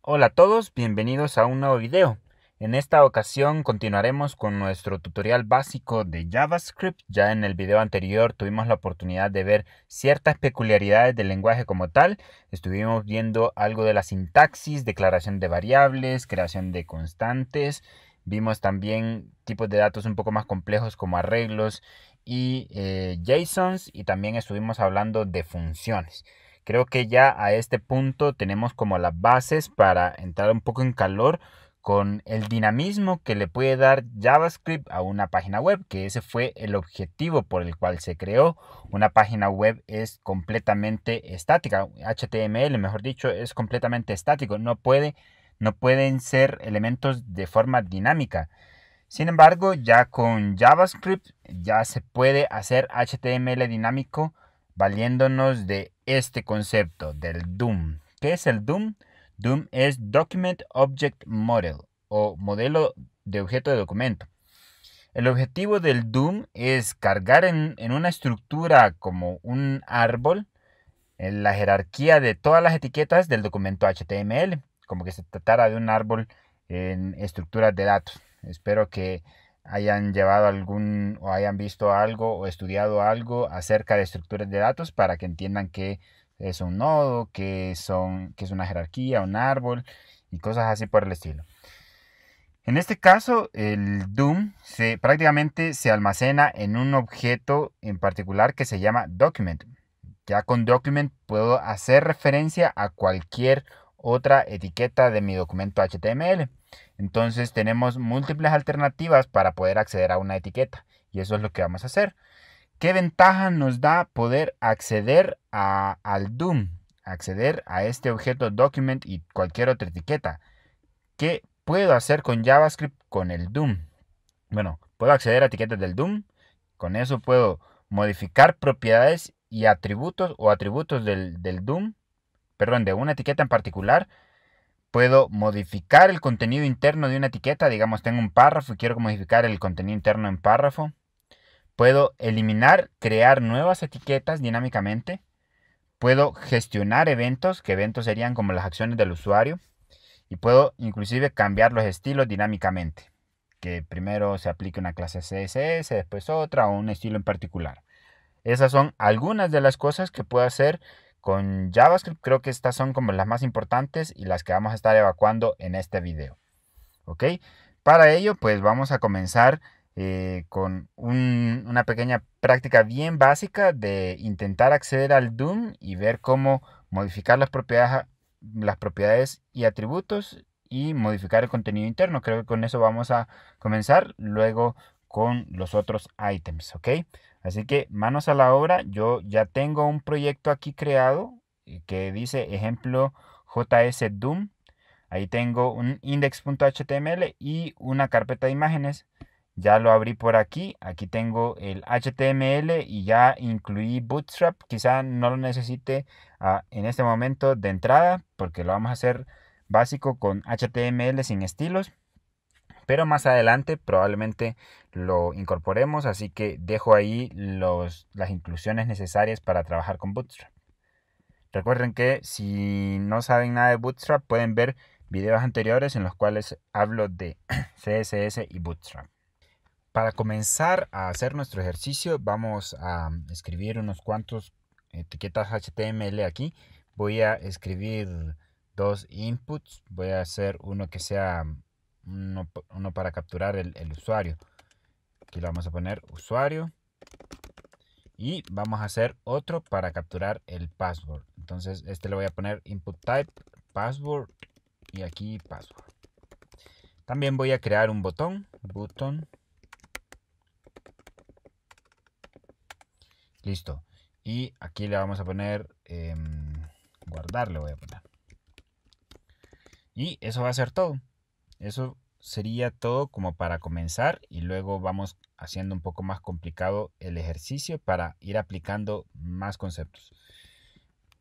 Hola a todos, bienvenidos a un nuevo video. En esta ocasión continuaremos con nuestro tutorial básico de JavaScript. Ya en el video anterior tuvimos la oportunidad de ver ciertas peculiaridades del lenguaje como tal. Estuvimos viendo algo de la sintaxis, declaración de variables, creación de constantes. Vimos también tipos de datos un poco más complejos como arreglos y eh, JSONs. Y también estuvimos hablando de funciones. Creo que ya a este punto tenemos como las bases para entrar un poco en calor con el dinamismo que le puede dar JavaScript a una página web, que ese fue el objetivo por el cual se creó. Una página web es completamente estática, HTML, mejor dicho, es completamente estático, no, puede, no pueden ser elementos de forma dinámica. Sin embargo, ya con JavaScript ya se puede hacer HTML dinámico valiéndonos de este concepto del DOOM. ¿Qué es el DOOM? DOOM es Document Object Model o modelo de objeto de documento. El objetivo del DOOM es cargar en, una estructura como un árbol en la jerarquía de todas las etiquetas del documento HTML, como que se tratara de un árbol en estructuras de datos. Espero que hayan llevado algún o hayan visto algo o estudiado algo acerca de estructuras de datos para que entiendan qué es un nodo, qué, son, qué es una jerarquía, un árbol y cosas así por el estilo. En este caso, el doom se, prácticamente se almacena en un objeto en particular que se llama document. Ya con document puedo hacer referencia a cualquier otra etiqueta de mi documento HTML. Entonces tenemos múltiples alternativas para poder acceder a una etiqueta y eso es lo que vamos a hacer. ¿Qué ventaja nos da poder acceder al DOOM? Acceder a este objeto document y cualquier otra etiqueta. ¿Qué puedo hacer con JavaScript con el DOOM? Bueno, puedo acceder a etiquetas del DOM. Con eso puedo modificar propiedades y atributos o atributos del, del DOOM, perdón, de una etiqueta en particular puedo modificar el contenido interno de una etiqueta, digamos tengo un párrafo y quiero modificar el contenido interno en párrafo. Puedo eliminar, crear nuevas etiquetas dinámicamente. Puedo gestionar eventos, que eventos serían como las acciones del usuario. Y puedo inclusive cambiar los estilos dinámicamente. Que primero se aplique una clase CSS, después otra o un estilo en particular. Esas son algunas de las cosas que puedo hacer con JavaScript creo que estas son como las más importantes y las que vamos a estar evacuando en este video. ¿Ok? Para ello, pues vamos a comenzar eh, con una pequeña práctica bien básica de intentar acceder al Doom y ver cómo modificar las propiedades, las propiedades y atributos y modificar el contenido interno. Creo que con eso vamos a comenzar luego con los otros ítems, ¿ok? Así que manos a la obra, yo ya tengo un proyecto aquí creado eh, que dice ejemplo Doom. Ahí tengo un index.html y una carpeta de imágenes. Ya lo abrí por aquí. Aquí tengo el HTML y ya incluí Bootstrap. Quizá no lo necesite ah, en este momento de entrada porque lo vamos a hacer básico con HTML sin estilos pero más adelante probablemente lo incorporemos, así que dejo ahí los, las inclusiones necesarias para trabajar con Bootstrap. Recuerden que si no saben nada de Bootstrap pueden ver videos anteriores en los cuales hablo de CSS y Bootstrap. Para comenzar a hacer nuestro ejercicio vamos a escribir unos cuantos etiquetas HTML aquí. Voy a escribir dos inputs. Voy a hacer uno que sea uno, para capturar el, usuario. Aquí le vamos a poner usuario. Y vamos a hacer otro para capturar el password. Entonces este le voy a poner input type, password y aquí password. También voy a crear un botón, button. Listo. Y aquí le vamos a poner em, guardar, le voy a poner. Y eso va a ser todo. Eso sería todo como para comenzar y luego vamos haciendo un poco más complicado el ejercicio para ir aplicando más conceptos.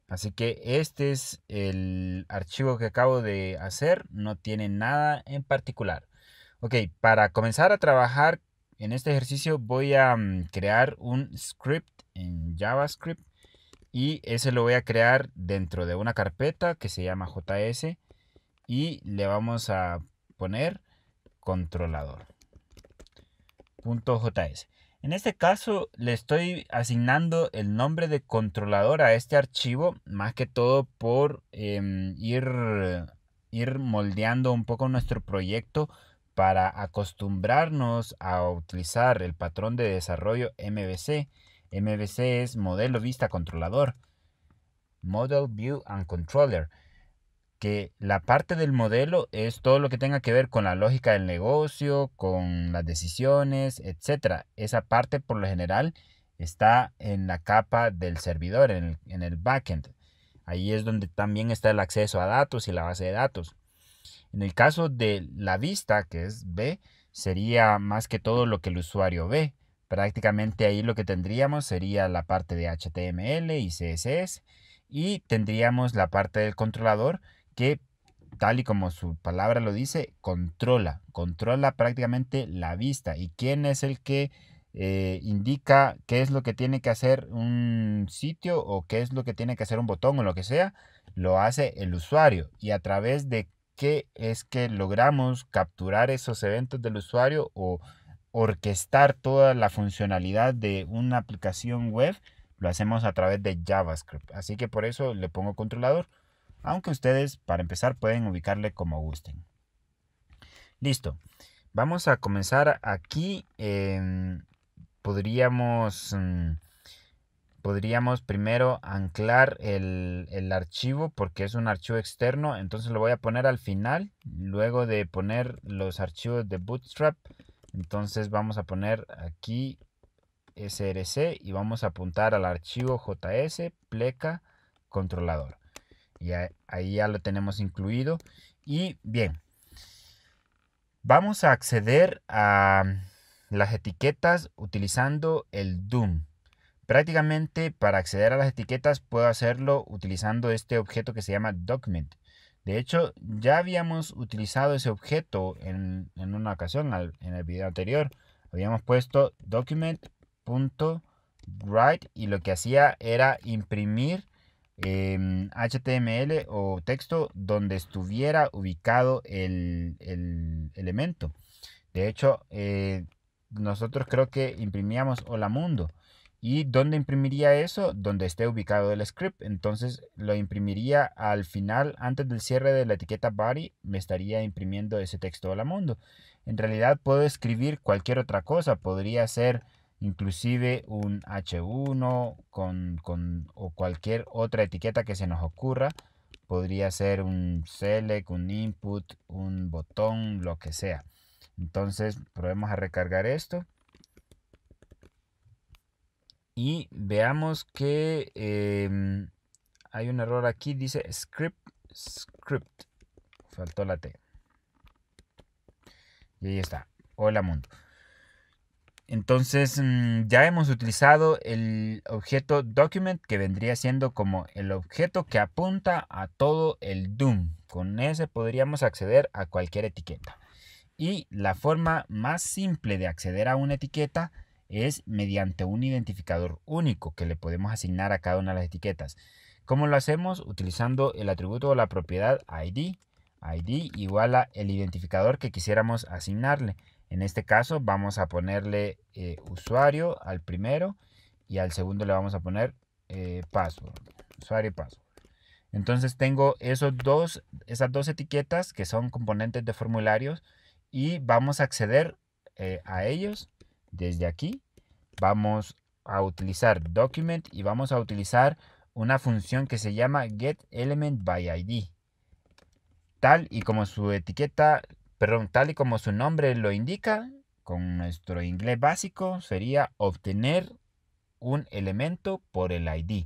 Así que este es el archivo que acabo de hacer, no tiene nada en particular. Ok, para comenzar a trabajar en este ejercicio voy a mm, crear un script en JavaScript y ese lo voy a crear dentro de una carpeta que se llama JS y le vamos a poner controlador. En este caso le estoy asignando el nombre de controlador a este archivo, más que todo por em, ir, ir moldeando un poco nuestro proyecto para acostumbrarnos a utilizar el patrón de desarrollo MVC. MVC es modelo vista controlador. Model View and Controller que la parte del modelo es todo lo que tenga que ver con la lógica del negocio, con las decisiones, etc. Esa parte por lo general está en la capa del servidor, en el, en el backend. Ahí es donde también está el acceso a datos y la base de datos. En el caso de la vista, que es B, sería más que todo lo que el usuario ve. Prácticamente ahí lo que tendríamos sería la parte de HTML y CSS y tendríamos la parte del controlador que, tal y como su palabra lo dice, controla, controla prácticamente la vista. ¿Y quién es el que eh, indica qué es lo que tiene que hacer un sitio o qué es lo que tiene que hacer un botón o lo que sea? Lo hace el usuario. ¿Y a través de qué es que logramos capturar esos eventos del usuario o orquestar toda la funcionalidad de una aplicación web? Lo hacemos a través de JavaScript. Así que por eso le pongo controlador aunque ustedes para empezar pueden ubicarle como gusten. Listo, vamos a comenzar aquí. Em, podríamos, mm, podríamos primero anclar el, el archivo porque es un archivo externo, entonces lo voy a poner al final, luego de poner los archivos de Bootstrap. Entonces vamos a poner aquí src y vamos a apuntar al archivo js pleca controlador. Y ahí ya lo tenemos incluido. Y bien, vamos a acceder a las etiquetas utilizando el doom Prácticamente para acceder a las etiquetas puedo hacerlo utilizando este objeto que se llama document. De hecho, ya habíamos utilizado ese objeto en, una ocasión, en el video anterior. Habíamos puesto document.write y lo que hacía era imprimir HTML o texto donde estuviera ubicado el, elemento. De hecho, eh, nosotros creo que imprimíamos hola mundo. ¿Y dónde imprimiría eso? Donde esté ubicado el script. Entonces lo imprimiría al final, antes del cierre de la etiqueta body, me estaría imprimiendo ese texto hola mundo. En realidad puedo escribir cualquier otra cosa. Podría ser inclusive un H1 con, o cualquier otra etiqueta que se nos ocurra. Podría ser un select, un input, un botón, lo que sea. Entonces, probemos a recargar esto. Y veamos que em, hay un error aquí, dice script, script. Faltó la T. Y ahí está. Hola mundo. Entonces mm, ya hemos utilizado el objeto document que vendría siendo como el objeto que apunta a todo el Doom. Con ese podríamos acceder a cualquier etiqueta. Y la forma más simple de acceder a una etiqueta es mediante un identificador único que le podemos asignar a cada una de las etiquetas. ¿Cómo lo hacemos? Utilizando el atributo o la propiedad ID. ID igual a el identificador que quisiéramos asignarle. En este caso vamos a ponerle eh, usuario al primero y al segundo le vamos a poner eh, password, usuario y password. Entonces tengo esos dos, esas dos etiquetas que son componentes de formularios y vamos a acceder eh, a ellos desde aquí. Vamos a utilizar document y vamos a utilizar una función que se llama getElementById. Tal y como su etiqueta pero tal y como su nombre lo indica, con nuestro inglés básico sería obtener un elemento por el ID.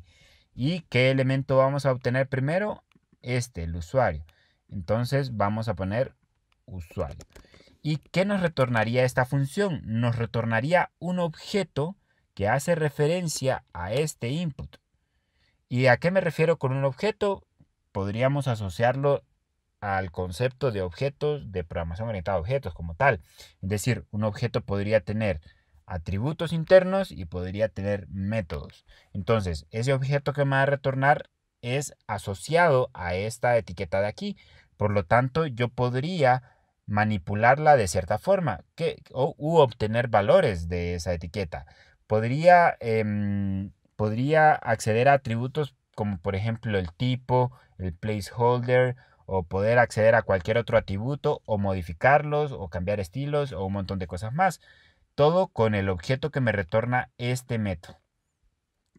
¿Y qué elemento vamos a obtener primero? Este, el usuario. Entonces vamos a poner usuario. ¿Y qué nos retornaría esta función? Nos retornaría un objeto que hace referencia a este input. ¿Y a qué me refiero con un objeto? Podríamos asociarlo al concepto de objetos de programación orientada a objetos como tal. Es decir, un objeto podría tener atributos internos y podría tener métodos. Entonces, ese objeto que me va a retornar es asociado a esta etiqueta de aquí. Por lo tanto, yo podría manipularla de cierta forma o, u obtener valores de esa etiqueta. Podría, em, podría acceder a atributos como por ejemplo el tipo, el placeholder, o poder acceder a cualquier otro atributo o modificarlos o cambiar estilos o un montón de cosas más. Todo con el objeto que me retorna este método.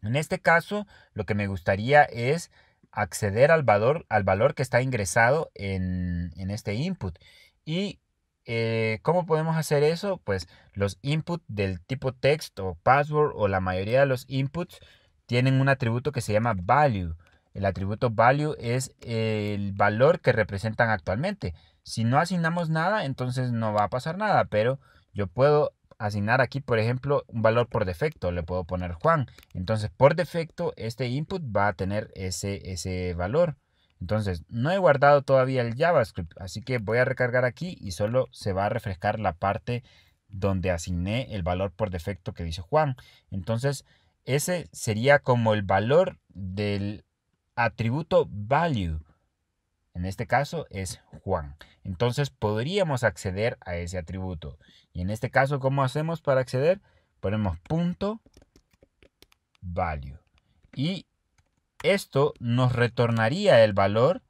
En este caso, lo que me gustaría es acceder al valor, al valor que está ingresado en, en este input. ¿Y eh, cómo podemos hacer eso? Pues los inputs del tipo text o password o la mayoría de los inputs tienen un atributo que se llama value. El atributo value es el valor que representan actualmente. Si no asignamos nada, entonces no va a pasar nada, pero yo puedo asignar aquí, por ejemplo, un valor por defecto. Le puedo poner Juan. Entonces, por defecto, este input va a tener ese, ese valor. Entonces, no he guardado todavía el JavaScript, así que voy a recargar aquí y solo se va a refrescar la parte donde asigné el valor por defecto que dice Juan. Entonces, ese sería como el valor del atributo value. En este caso es Juan. Entonces podríamos acceder a ese atributo. Y en este caso, ¿cómo hacemos para acceder? Ponemos punto value. Y esto nos retornaría el valor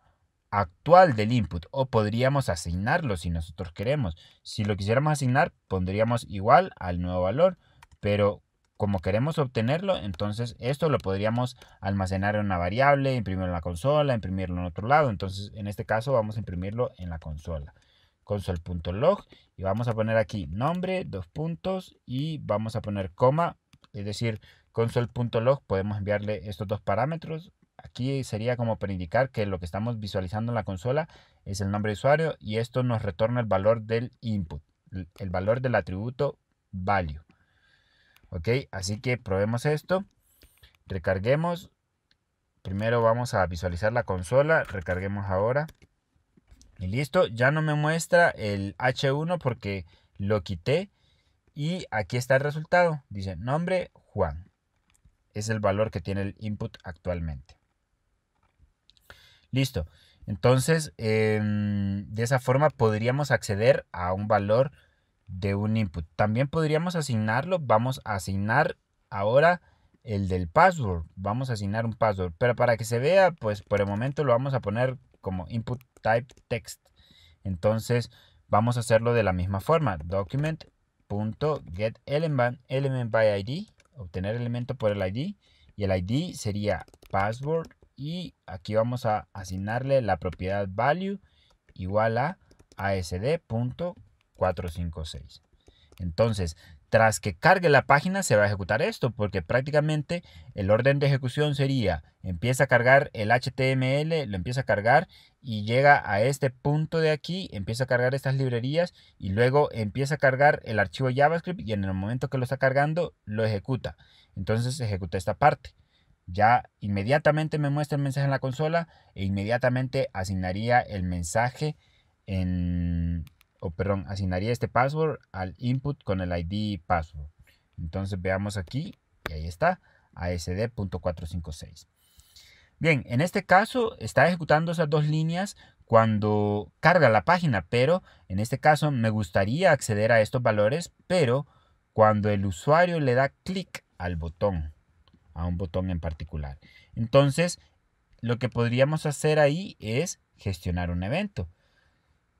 actual del input o podríamos asignarlo si nosotros queremos. Si lo quisiéramos asignar, pondríamos igual al nuevo valor, pero como queremos obtenerlo, entonces esto lo podríamos almacenar en una variable, imprimirlo en la consola, imprimirlo en otro lado. Entonces, en este caso vamos a imprimirlo en la consola. console.log y vamos a poner aquí nombre, dos puntos y vamos a poner coma, es decir, console.log podemos enviarle estos dos parámetros. Aquí sería como para indicar que lo que estamos visualizando en la consola es el nombre de usuario y esto nos retorna el valor del input, el valor del atributo value. Ok, así que probemos esto. Recarguemos. Primero vamos a visualizar la consola. Recarguemos ahora. Y listo, ya no me muestra el H1 porque lo quité. Y aquí está el resultado. Dice nombre Juan. Es el valor que tiene el input actualmente. Listo. Entonces, em, de esa forma podríamos acceder a un valor de un input. También podríamos asignarlo, vamos a asignar ahora el del password, vamos a asignar un password, pero para que se vea, pues por el momento lo vamos a poner como input type text. Entonces vamos a hacerlo de la misma forma, document.getElementById element, by ID, obtener elemento por el ID, y el ID sería password, y aquí vamos a asignarle la propiedad value igual a asd.com 4, 5, 6. Entonces, tras que cargue la página se va a ejecutar esto porque prácticamente el orden de ejecución sería empieza a cargar el HTML, lo empieza a cargar y llega a este punto de aquí, empieza a cargar estas librerías y luego empieza a cargar el archivo JavaScript y en el momento que lo está cargando lo ejecuta. Entonces ejecuta esta parte. Ya inmediatamente me muestra el mensaje en la consola e inmediatamente asignaría el mensaje en o perdón, asignaría este password al input con el ID password. Entonces veamos aquí y ahí está, ASD.456. Bien, en este caso está ejecutando esas dos líneas cuando carga la página, pero en este caso me gustaría acceder a estos valores, pero cuando el usuario le da clic al botón, a un botón en particular. Entonces, lo que podríamos hacer ahí es gestionar un evento.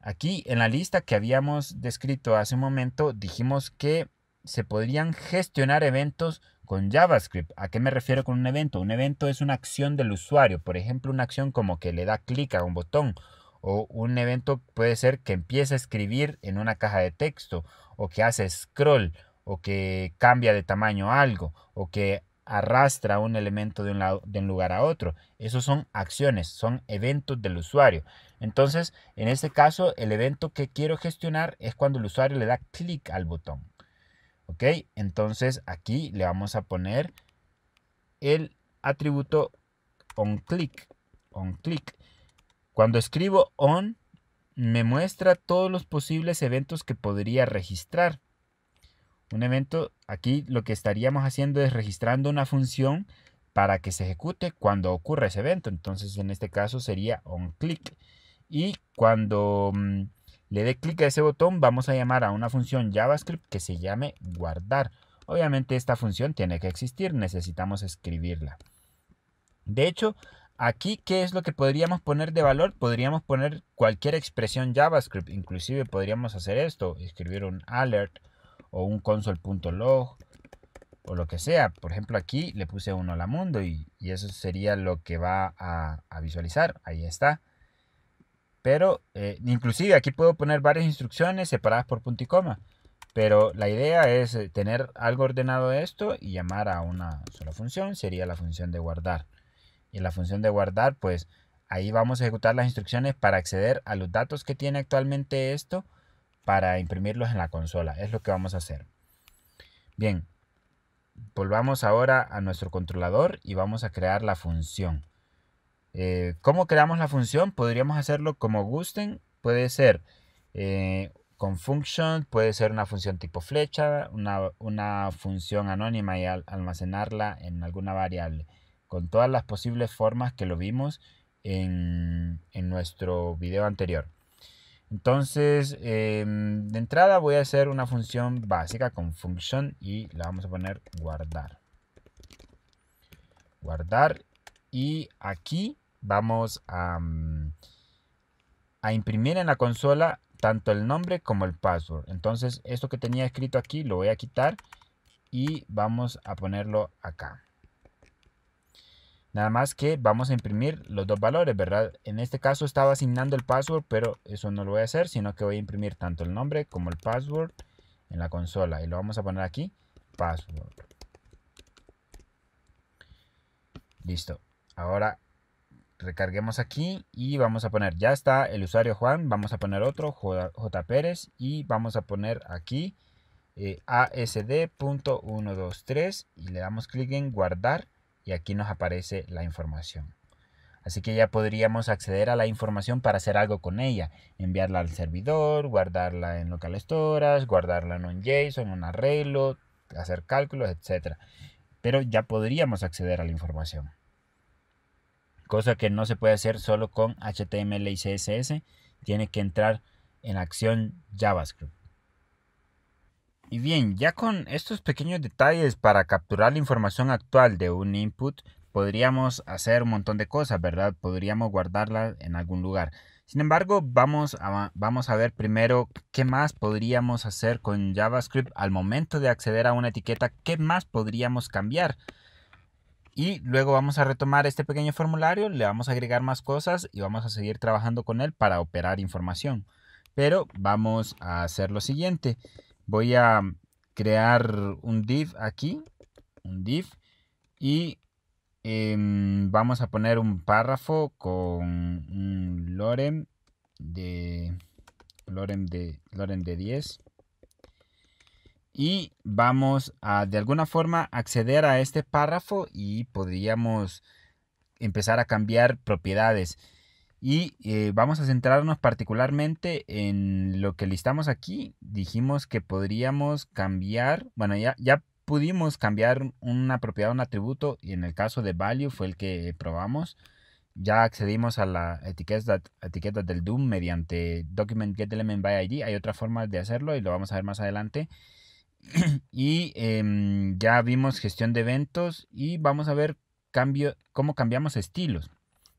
Aquí en la lista que habíamos descrito hace un momento dijimos que se podrían gestionar eventos con JavaScript. ¿A qué me refiero con un evento? Un evento es una acción del usuario, por ejemplo, una acción como que le da clic a un botón o un evento puede ser que empiece a escribir en una caja de texto o que hace scroll o que cambia de tamaño algo o que arrastra un elemento de un, lado, de un lugar a otro. Esos son acciones, son eventos del usuario. Entonces, en este caso, el evento que quiero gestionar es cuando el usuario le da clic al botón. ¿Ok? Entonces, aquí le vamos a poner el atributo onClick. OnClick. Cuando escribo on, me muestra todos los posibles eventos que podría registrar. Un evento, aquí lo que estaríamos haciendo es registrando una función para que se ejecute cuando ocurra ese evento. Entonces, en este caso sería onClick. Y cuando mm, le dé clic a ese botón, vamos a llamar a una función JavaScript que se llame guardar. Obviamente esta función tiene que existir, necesitamos escribirla. De hecho, aquí, ¿qué es lo que podríamos poner de valor? Podríamos poner cualquier expresión JavaScript, inclusive podríamos hacer esto, escribir un alert, o un console.log o lo que sea. Por ejemplo, aquí le puse uno la mundo y, eso sería lo que va a, visualizar. Ahí está. Pero eh, inclusive aquí puedo poner varias instrucciones separadas por punto y coma. Pero la idea es eh, tener algo ordenado esto y llamar a una sola función. Sería la función de guardar. Y la función de guardar, pues ahí vamos a ejecutar las instrucciones para acceder a los datos que tiene actualmente esto para imprimirlos en la consola. Es lo que vamos a hacer. Bien, volvamos ahora a nuestro controlador y vamos a crear la función. Eh, ¿Cómo creamos la función? Podríamos hacerlo como gusten. Puede ser eh, con function, puede ser una función tipo flecha, una, función anónima y almacenarla en alguna variable. Con todas las posibles formas que lo vimos en, en nuestro video anterior. Entonces, em, de entrada voy a hacer una función básica con función y la vamos a poner guardar. Guardar y aquí vamos a, mm, a imprimir en la consola tanto el nombre como el password. Entonces, esto que tenía escrito aquí lo voy a quitar y vamos a ponerlo acá. Nada más que vamos a imprimir los dos valores, ¿verdad? En este caso estaba asignando el password, pero eso no lo voy a hacer, sino que voy a imprimir tanto el nombre como el password en la consola. Y lo vamos a poner aquí, password. Listo. Ahora recarguemos aquí y vamos a poner, ya está el usuario Juan, vamos a poner otro, J, Pérez, y vamos a poner aquí eh, asd.123 y le damos clic en guardar y aquí nos aparece la información. Así que ya podríamos acceder a la información para hacer algo con ella, enviarla al servidor, guardarla en local storage, guardarla en un JSON, un arreglo, hacer cálculos, etc. Pero ya podríamos acceder a la información. Cosa que no se puede hacer solo con HTML y CSS, tiene que entrar en acción JavaScript. Y bien, ya con estos pequeños detalles para capturar la información actual de un input, podríamos hacer un montón de cosas, ¿verdad? Podríamos guardarla en algún lugar. Sin embargo, vamos a, vamos a ver primero qué más podríamos hacer con JavaScript al momento de acceder a una etiqueta, qué más podríamos cambiar. Y luego vamos a retomar este pequeño formulario, le vamos a agregar más cosas y vamos a seguir trabajando con él para operar información. Pero vamos a hacer lo siguiente voy a crear un div aquí, un div, y em, vamos a poner un párrafo con un de lorem de lorem de 10 y vamos a de alguna forma acceder a este párrafo y podríamos empezar a cambiar propiedades. Y eh, vamos a centrarnos particularmente en lo que listamos aquí. Dijimos que podríamos cambiar, bueno, ya, ya pudimos cambiar una propiedad, un atributo, y en el caso de value fue el que probamos. Ya accedimos a la etiqueta, del Doom mediante document Hay otra forma de hacerlo y lo vamos a ver más adelante. y em, ya vimos gestión de eventos y vamos a ver cambio, cómo cambiamos estilos.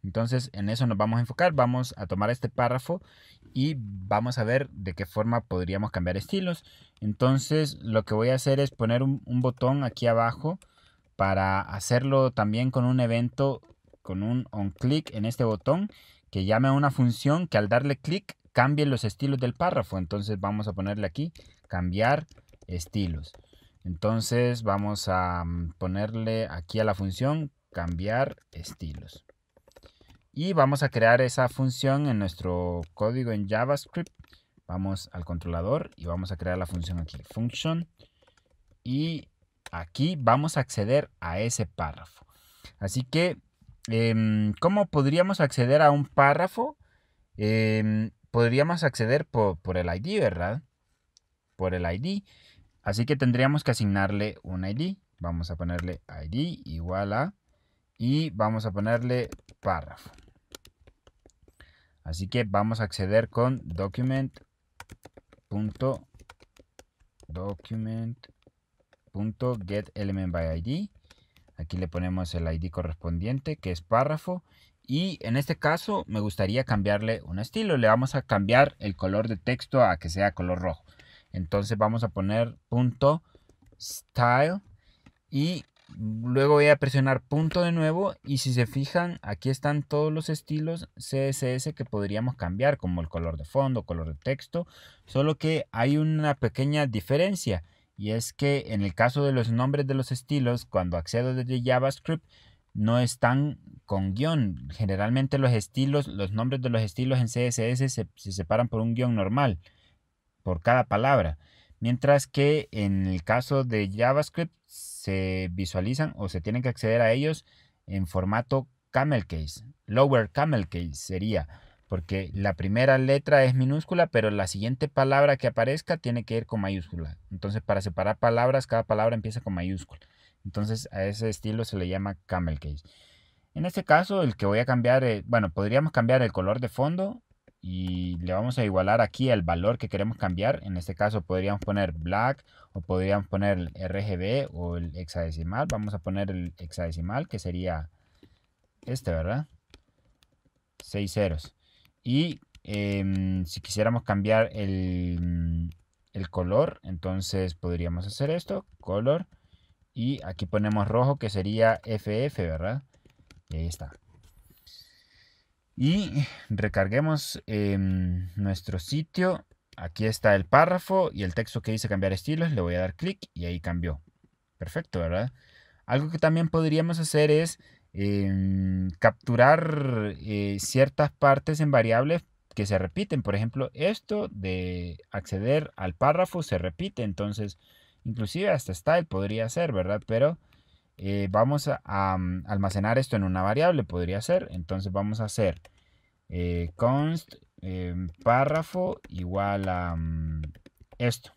Entonces, en eso nos vamos a enfocar. Vamos a tomar este párrafo y vamos a ver de qué forma podríamos cambiar estilos. Entonces, lo que voy a hacer es poner un, botón aquí abajo para hacerlo también con un evento, con un on click en este botón, que llame a una función que al darle clic cambie los estilos del párrafo. Entonces, vamos a ponerle aquí cambiar estilos. Entonces, vamos a mm, ponerle aquí a la función cambiar estilos. Y vamos a crear esa función en nuestro código en JavaScript. Vamos al controlador y vamos a crear la función aquí, function. Y aquí vamos a acceder a ese párrafo. Así que, em, ¿cómo podríamos acceder a un párrafo? Em, podríamos acceder por, por, el ID, ¿verdad? Por el ID. Así que tendríamos que asignarle un ID. Vamos a ponerle ID igual a... Y vamos a ponerle párrafo. Así que vamos a acceder con document. aquí le ponemos el id correspondiente que es párrafo y en este caso me gustaría cambiarle un estilo le vamos a cambiar el color de texto a que sea color rojo entonces vamos a poner punto style y Luego voy a presionar punto de nuevo y si se fijan aquí están todos los estilos CSS que podríamos cambiar como el color de fondo, color de texto, solo que hay una pequeña diferencia y es que en el caso de los nombres de los estilos cuando accedo desde JavaScript no están con guión. Generalmente los estilos, los nombres de los estilos en CSS se, separan por un guión normal, por cada palabra. Mientras que en el caso de JavaScript se visualizan o se tienen que acceder a ellos en formato camel case. Lower camel case sería, porque la primera letra es minúscula, pero la siguiente palabra que aparezca tiene que ir con mayúscula. Entonces, para separar palabras, cada palabra empieza con mayúscula. Entonces, a ese estilo se le llama camel case. En este caso, el que voy a cambiar, eh, bueno, podríamos cambiar el color de fondo y le vamos a igualar aquí el valor que queremos cambiar. En este caso podríamos poner black o podríamos poner RGB o el hexadecimal. Vamos a poner el hexadecimal que sería este, ¿verdad? 6 ceros. Y em, si quisiéramos cambiar el, el color, entonces podríamos hacer esto, color. Y aquí ponemos rojo que sería FF, ¿verdad? Y ahí está y recarguemos nuestro sitio. Aquí está el párrafo y el texto que dice cambiar estilos. Le voy a dar clic y ahí cambió. Perfecto, ¿verdad? Algo que también podríamos hacer es em, capturar eh, ciertas partes en variables que se repiten. Por ejemplo, esto de acceder al párrafo se repite. Entonces, inclusive hasta style podría ser, ¿verdad? Pero eh, vamos a, mm, almacenar esto en una variable, podría ser. Entonces vamos a hacer eh, const eh, párrafo igual a mm, esto.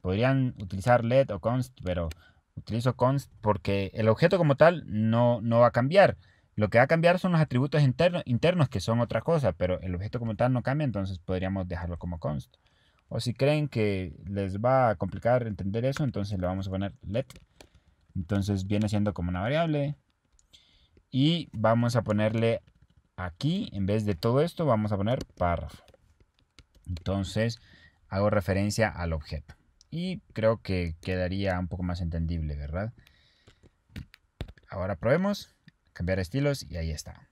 Podrían utilizar let o const, pero utilizo const porque el objeto como tal no, no va a cambiar. Lo que va a cambiar son los atributos internos, que son otra cosa, pero el objeto como tal no cambia, entonces podríamos dejarlo como const. O si creen que les va a complicar entender eso, entonces le vamos a poner let entonces viene siendo como una variable. Y vamos a ponerle aquí, en vez de todo esto, vamos a poner párrafo. Entonces hago referencia al objeto. Y creo que quedaría un poco más entendible, ¿verdad? Ahora probemos. Cambiar estilos y ahí está.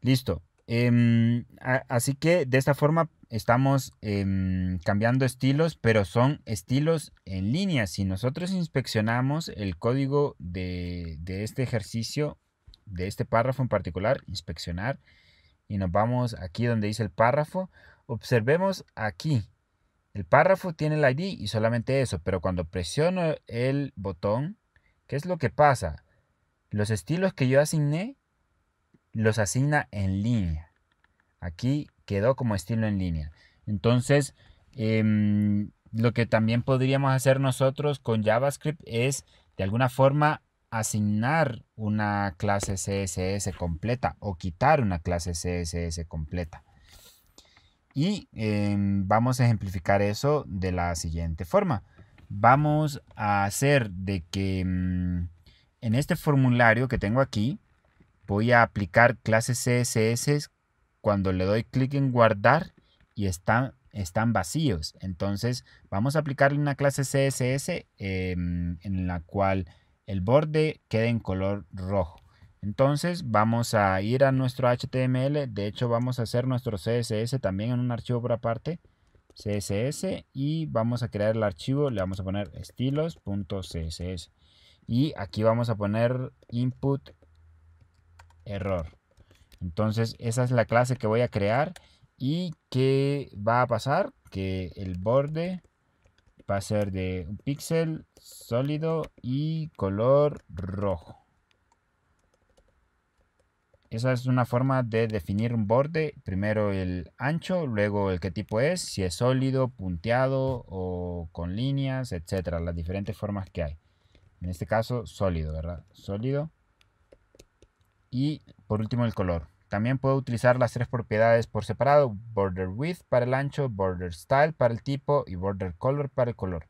Listo. Em, así que de esta forma estamos em, cambiando estilos, pero son estilos en línea. Si nosotros inspeccionamos el código de, de este ejercicio, de este párrafo en particular, inspeccionar, y nos vamos aquí donde dice el párrafo, observemos aquí. El párrafo tiene el ID y solamente eso, pero cuando presiono el botón, ¿qué es lo que pasa? Los estilos que yo asigné los asigna en línea. Aquí quedó como estilo en línea. Entonces, em, lo que también podríamos hacer nosotros con JavaScript es, de alguna forma, asignar una clase CSS completa o quitar una clase CSS completa. Y em, vamos a ejemplificar eso de la siguiente forma. Vamos a hacer de que em, en este formulario que tengo aquí, voy a aplicar clases CSS cuando le doy clic en guardar y están, están vacíos. Entonces vamos a aplicarle una clase CSS em, en la cual el borde quede en color rojo. Entonces vamos a ir a nuestro HTML. De hecho vamos a hacer nuestro CSS también en un archivo por aparte. CSS y vamos a crear el archivo. Le vamos a poner estilos.css. Y aquí vamos a poner input error. Entonces esa es la clase que voy a crear y que va a pasar que el borde va a ser de un píxel sólido y color rojo. Esa es una forma de definir un borde. Primero el ancho, luego el qué tipo es, si es sólido, punteado o con líneas, etcétera. Las diferentes formas que hay. En este caso, sólido, ¿verdad? Sólido. Y por último el color. También puedo utilizar las tres propiedades por separado, border width para el ancho, border style para el tipo y border color para el color.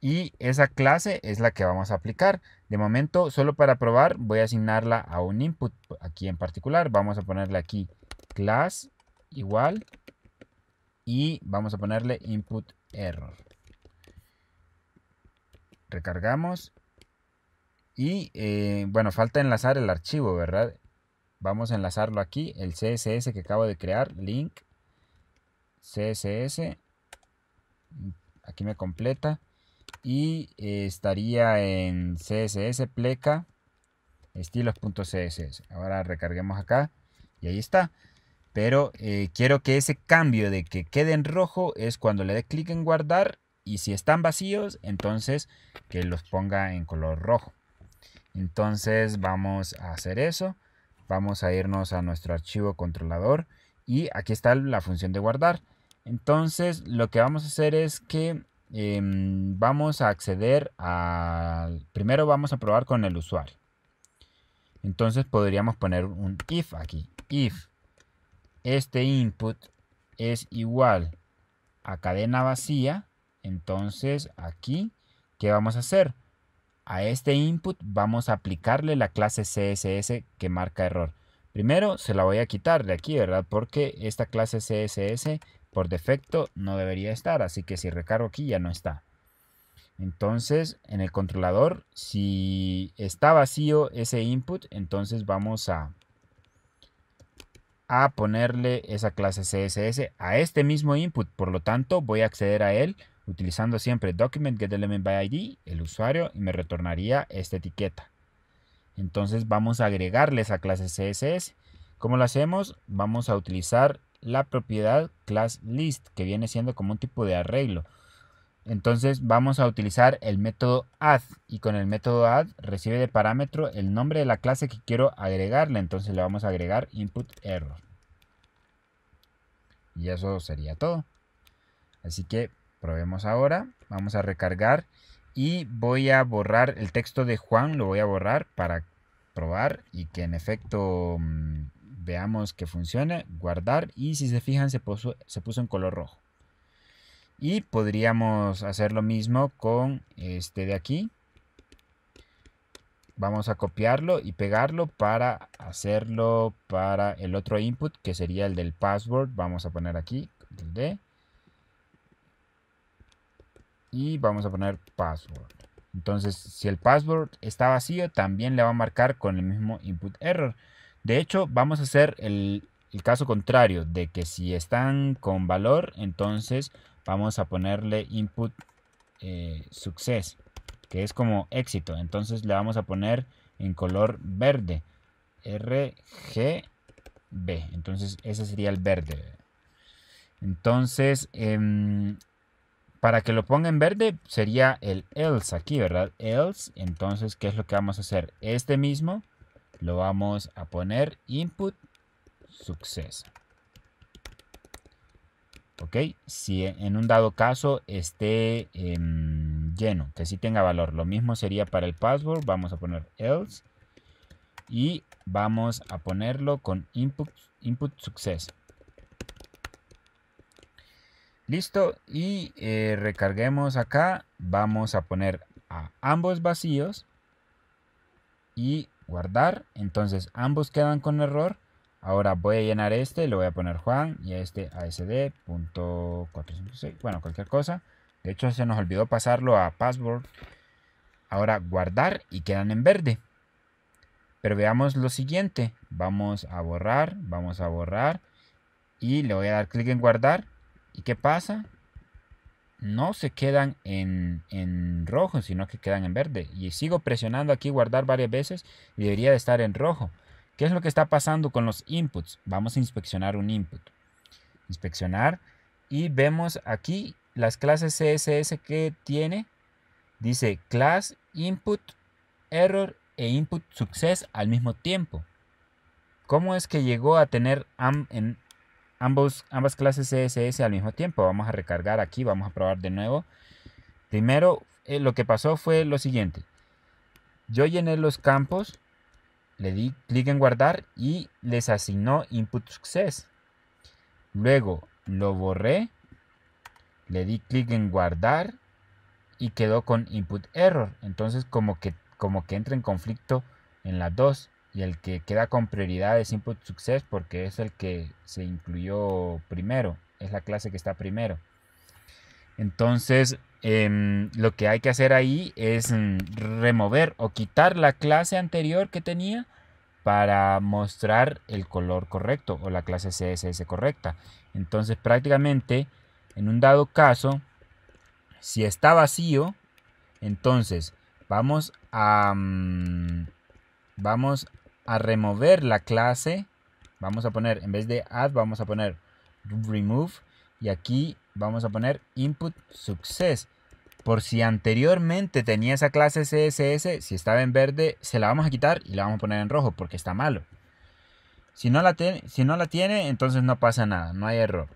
Y esa clase es la que vamos a aplicar. De momento, solo para probar, voy a asignarla a un input aquí en particular. Vamos a ponerle aquí class igual y vamos a ponerle input error. Recargamos y eh, bueno, falta enlazar el archivo, ¿verdad? Vamos a enlazarlo aquí, el CSS que acabo de crear, link, CSS, aquí me completa, y eh, estaría en CSS pleca estilos.css. Ahora recarguemos acá y ahí está. Pero eh, quiero que ese cambio de que quede en rojo es cuando le dé clic en guardar y si están vacíos, entonces que los ponga en color rojo. Entonces vamos a hacer eso. Vamos a irnos a nuestro archivo controlador y aquí está la función de guardar. Entonces lo que vamos a hacer es que em, vamos a acceder al... Primero vamos a probar con el usuario. Entonces podríamos poner un if aquí. If este input es igual a cadena vacía, entonces aquí, ¿qué vamos a hacer? a este input vamos a aplicarle la clase CSS que marca error. Primero se la voy a quitar de aquí, ¿verdad? Porque esta clase CSS por defecto no debería estar, así que si recargo aquí ya no está. Entonces, en el controlador, si está vacío ese input, entonces vamos a, a ponerle esa clase CSS a este mismo input. Por lo tanto, voy a acceder a él utilizando siempre document el usuario, y me retornaría esta etiqueta. Entonces vamos a agregarle esa clase CSS. ¿Cómo lo hacemos? Vamos a utilizar la propiedad classList, que viene siendo como un tipo de arreglo. Entonces vamos a utilizar el método add y con el método add recibe de parámetro el nombre de la clase que quiero agregarle. Entonces le vamos a agregar input error. Y eso sería todo. Así que Probemos ahora. Vamos a recargar y voy a borrar el texto de Juan, lo voy a borrar para probar y que en efecto mm, veamos que funcione. Guardar y si se fijan se puso, se puso en color rojo. Y podríamos hacer lo mismo con este de aquí. Vamos a copiarlo y pegarlo para hacerlo para el otro input que sería el del password. Vamos a poner aquí, el y vamos a poner password. Entonces, si el password está vacío, también le va a marcar con el mismo input error. De hecho, vamos a hacer el, caso contrario, de que si están con valor, entonces vamos a ponerle input eh, success, que es como éxito. Entonces le vamos a poner en color verde, RGB. Entonces ese sería el verde. Entonces, em, para que lo ponga en verde sería el else aquí, ¿verdad? Else. Entonces, ¿qué es lo que vamos a hacer? Este mismo lo vamos a poner input success. ¿Ok? Si en un dado caso esté em, lleno, que sí tenga valor. Lo mismo sería para el password. Vamos a poner else. Y vamos a ponerlo con input, input success. Listo. Y eh, recarguemos acá. Vamos a poner a ambos vacíos. Y guardar. Entonces ambos quedan con error. Ahora voy a llenar este, lo voy a poner Juan y a este ASD.406, bueno, cualquier cosa. De hecho, se nos olvidó pasarlo a password. Ahora guardar y quedan en verde. Pero veamos lo siguiente. Vamos a borrar, vamos a borrar y le voy a dar clic en guardar. ¿Y qué pasa? No se quedan en, rojo, sino que quedan en verde. Y sigo presionando aquí guardar varias veces y debería de estar en rojo. ¿Qué es lo que está pasando con los inputs? Vamos a inspeccionar un input. Inspeccionar y vemos aquí las clases CSS que tiene. Dice class input error e input success al mismo tiempo. ¿Cómo es que llegó a tener en ambas clases CSS al mismo tiempo. Vamos a recargar aquí, vamos a probar de nuevo. Primero, eh, lo que pasó fue lo siguiente. Yo llené los campos, le di clic en guardar y les asignó input success. Luego lo borré, le di clic en guardar y quedó con input error. Entonces como que, como que entra en conflicto en las dos y el que queda con prioridad es Input Success porque es el que se incluyó primero, es la clase que está primero. Entonces, em, lo que hay que hacer ahí es mm, remover o quitar la clase anterior que tenía para mostrar el color correcto o la clase CSS correcta. Entonces, prácticamente, en un dado caso, si está vacío, entonces vamos a... Mm, vamos a remover la clase, vamos a poner, en vez de add, vamos a poner remove. Y aquí vamos a poner input success. Por si anteriormente tenía esa clase CSS, si estaba en verde, se la vamos a quitar y la vamos a poner en rojo porque está malo. Si no la, si no la tiene, entonces no pasa nada, no hay error.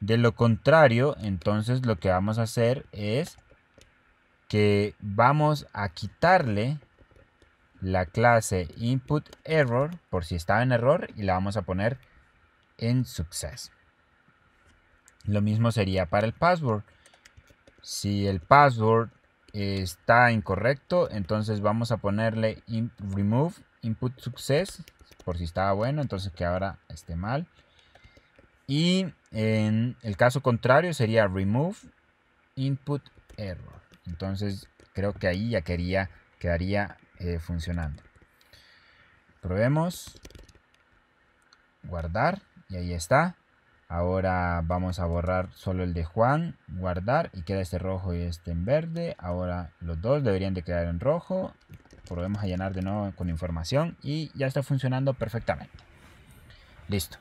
De lo contrario, entonces lo que vamos a hacer es que vamos a quitarle la clase input error por si estaba en error y la vamos a poner en success. Lo mismo sería para el password. Si el password está incorrecto, entonces vamos a ponerle remove input success por si estaba bueno, entonces que ahora esté mal. Y en el caso contrario sería remove input error. Entonces creo que ahí ya quería, quedaría eh, funcionando. Probemos. Guardar. Y ahí está. Ahora vamos a borrar solo el de Juan, guardar y queda este rojo y este en verde. Ahora los dos deberían de quedar en rojo. Probemos a llenar de nuevo con información y ya está funcionando perfectamente. Listo.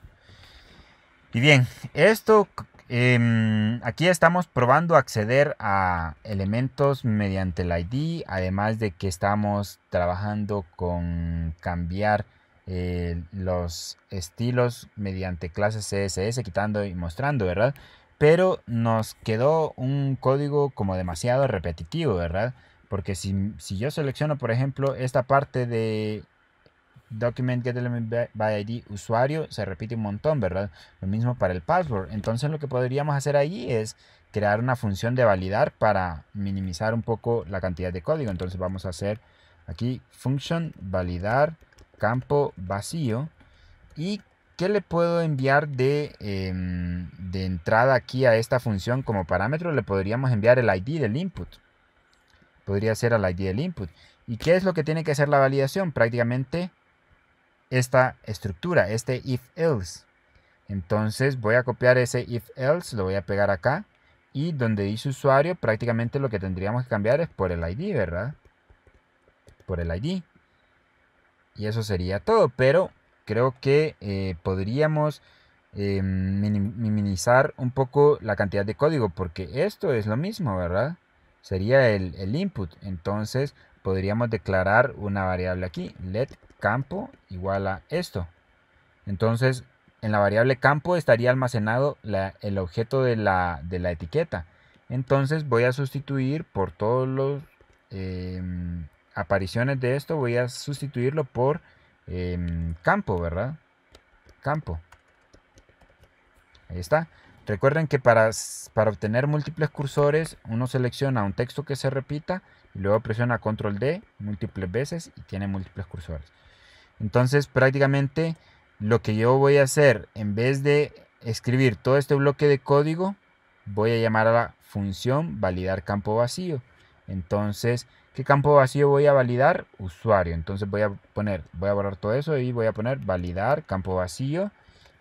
Y bien, esto Em, aquí estamos probando acceder a elementos mediante el ID, además de que estamos trabajando con cambiar eh, los estilos mediante clases CSS, quitando y mostrando, ¿verdad? Pero nos quedó un código como demasiado repetitivo, ¿verdad? Porque si, si yo selecciono, por ejemplo, esta parte de document get by ID usuario se repite un montón, ¿verdad? Lo mismo para el password. Entonces lo que podríamos hacer allí es crear una función de validar para minimizar un poco la cantidad de código. Entonces vamos a hacer aquí function validar campo vacío y ¿Qué le puedo enviar de, em, de, entrada aquí a esta función como parámetro? Le podríamos enviar el ID del input. Podría ser el ID del input. ¿Y qué es lo que tiene que hacer la validación? Prácticamente esta estructura, este if else. Entonces voy a copiar ese if else, lo voy a pegar acá. Y donde dice usuario, prácticamente lo que tendríamos que cambiar es por el ID, ¿verdad? Por el ID. Y eso sería todo, pero creo que eh, podríamos em, minimizar un poco la cantidad de código, porque esto es lo mismo, ¿verdad? Sería el, el input. Entonces podríamos declarar una variable aquí, let campo igual a esto. Entonces, en la variable campo estaría almacenado el objeto de la, etiqueta. Entonces voy a sustituir por todos los em, apariciones de esto, voy a sustituirlo por em, campo, ¿verdad? Campo. Ahí está. Recuerden que para, para, obtener múltiples cursores, uno selecciona un texto que se repita y luego presiona control D múltiples veces y tiene múltiples cursores. Entonces prácticamente lo que yo voy a hacer, en vez de escribir todo este bloque de código, voy a llamar a la función validar campo vacío. Entonces, ¿qué campo vacío voy a validar? Usuario. Entonces voy a poner, voy a borrar todo eso y voy a poner validar campo vacío.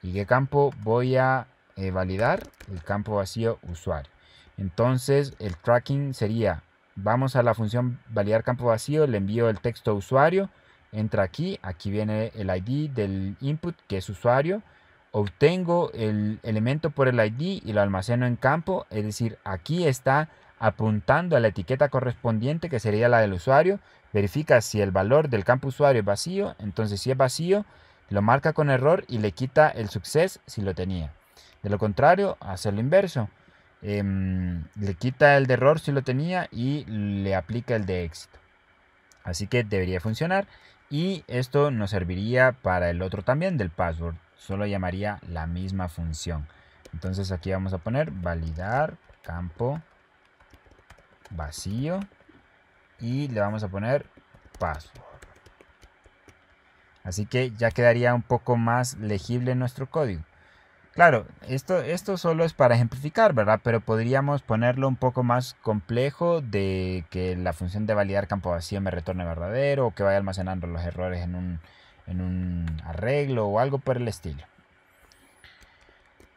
¿Y qué campo voy a eh, validar? El campo vacío usuario. Entonces el tracking sería, vamos a la función validar campo vacío, le envío el texto usuario entra aquí, aquí viene el ID del input que es usuario, obtengo el elemento por el ID y lo almaceno en campo, es decir, aquí está apuntando a la etiqueta correspondiente que sería la del usuario, verifica si el valor del campo usuario es vacío, entonces si es vacío, lo marca con error y le quita el success si lo tenía. De lo contrario, hace lo inverso. Em, le quita el de error si lo tenía y le aplica el de éxito. Así que debería funcionar. Y esto nos serviría para el otro también del password. Solo llamaría la misma función. Entonces aquí vamos a poner validar campo vacío y le vamos a poner password. Así que ya quedaría un poco más legible nuestro código. Claro, esto, esto solo es para ejemplificar, ¿verdad? Pero podríamos ponerlo un poco más complejo de que la función de validar campo vacío me retorne verdadero o que vaya almacenando los errores en un, arreglo o algo por el estilo.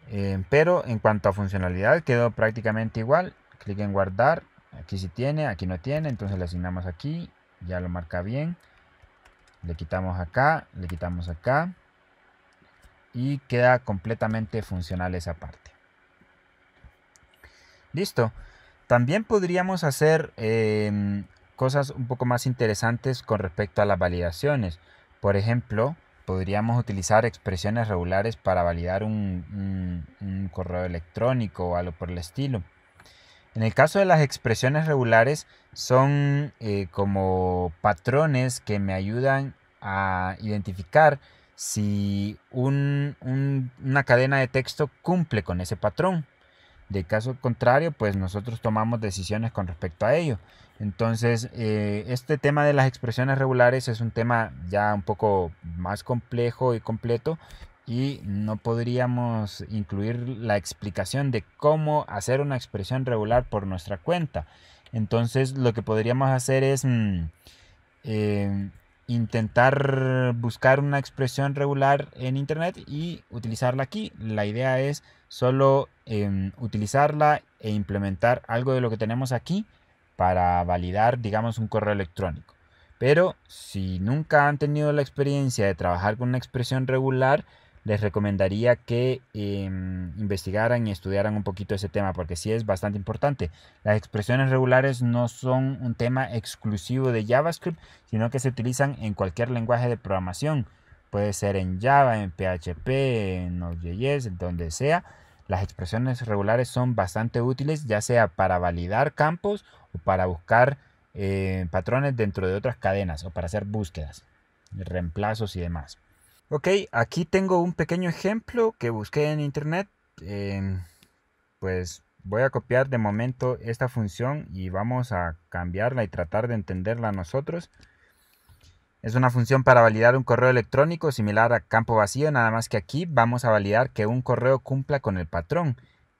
Eh, pero en cuanto a funcionalidad quedó prácticamente igual. Clic en guardar. Aquí sí tiene, aquí no tiene. Entonces le asignamos aquí. Ya lo marca bien. Le quitamos acá, le quitamos acá y queda completamente funcional esa parte. Listo. También podríamos hacer em, cosas un poco más interesantes con respecto a las validaciones. Por ejemplo, podríamos utilizar expresiones regulares para validar un, correo electrónico o algo por el estilo. En el caso de las expresiones regulares, son eh, como patrones que me ayudan a identificar si una cadena de texto cumple con ese patrón. De caso contrario, pues nosotros tomamos decisiones con respecto a ello. Entonces, eh, este tema de las expresiones regulares es un tema ya un poco más complejo y completo y no podríamos incluir la explicación de cómo hacer una expresión regular por nuestra cuenta. Entonces, lo que podríamos hacer es... Mm, eh, intentar buscar una expresión regular en internet y utilizarla aquí. La idea es solo em, utilizarla e implementar algo de lo que tenemos aquí para validar, digamos, un correo electrónico. Pero si nunca han tenido la experiencia de trabajar con una expresión regular, les recomendaría que em, investigaran y estudiaran un poquito ese tema, porque sí es bastante importante. Las expresiones regulares no son un tema exclusivo de JavaScript, sino que se utilizan en cualquier lenguaje de programación. Puede ser en Java, en PHP, en Node.js, donde sea. Las expresiones regulares son bastante útiles, ya sea para validar campos o para buscar eh, patrones dentro de otras cadenas o para hacer búsquedas, reemplazos y demás. Ok, aquí tengo un pequeño ejemplo que busqué en internet. Em, pues voy a copiar de momento esta función y vamos a cambiarla y tratar de entenderla nosotros. Es una función para validar un correo electrónico similar a campo vacío, nada más que aquí vamos a validar que un correo cumpla con el patrón.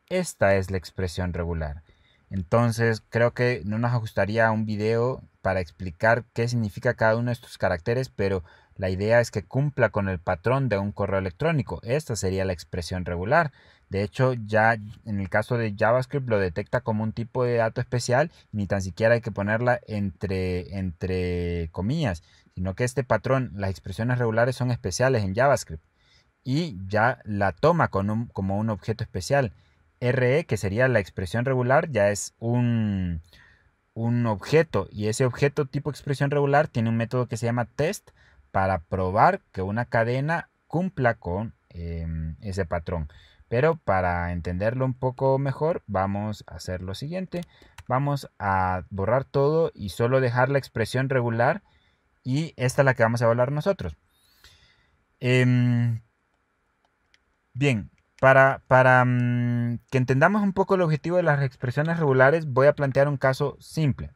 Esta es la expresión regular. Entonces creo que no nos ajustaría un video para explicar qué significa cada uno de estos caracteres, pero la idea es que cumpla con el patrón de un correo electrónico. Esta sería la expresión regular. De hecho, ya en el caso de JavaScript lo detecta como un tipo de dato especial, ni tan siquiera hay que ponerla entre, entre comillas, sino que este patrón, las expresiones regulares son especiales en JavaScript y ya la toma como un objeto especial. RE, que sería la expresión regular, ya es un, un objeto y ese objeto tipo expresión regular tiene un método que se llama test para probar que una cadena cumpla con em, ese patrón. Pero para entenderlo un poco mejor, vamos a hacer lo siguiente. Vamos a borrar todo y solo dejar la expresión regular. Y esta es la que vamos a evaluar nosotros. Em, bien, para, mm, que entendamos un poco el objetivo de las expresiones regulares, voy a plantear un caso simple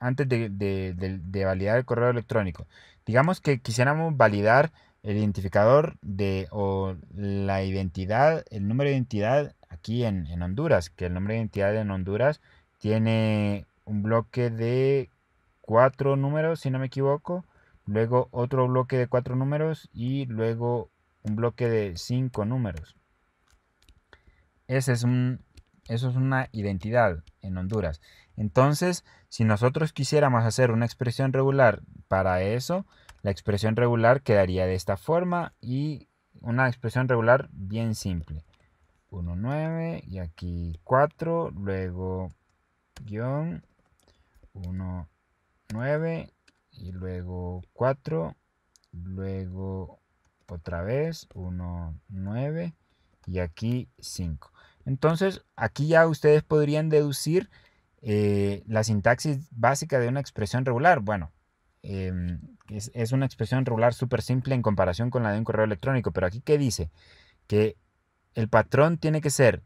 antes de, validar el correo electrónico. Digamos que quisiéramos validar el identificador de o la identidad, el número de identidad aquí en, Honduras, que el número de identidad en Honduras tiene un bloque de cuatro números, si no me equivoco, luego otro bloque de cuatro números y luego un bloque de cinco números. Ese es un, eso es una identidad en Honduras. Entonces, si nosotros quisiéramos hacer una expresión regular para eso, la expresión regular quedaría de esta forma y una expresión regular bien simple. 1, 9 y aquí 4, luego guión 1, 9 y luego 4, luego otra vez 1, 9 y aquí 5. Entonces aquí ya ustedes podrían deducir eh, la sintaxis básica de una expresión regular, bueno, em, es, una expresión regular súper simple en comparación con la de un correo electrónico, pero aquí ¿qué dice? Que el patrón tiene que ser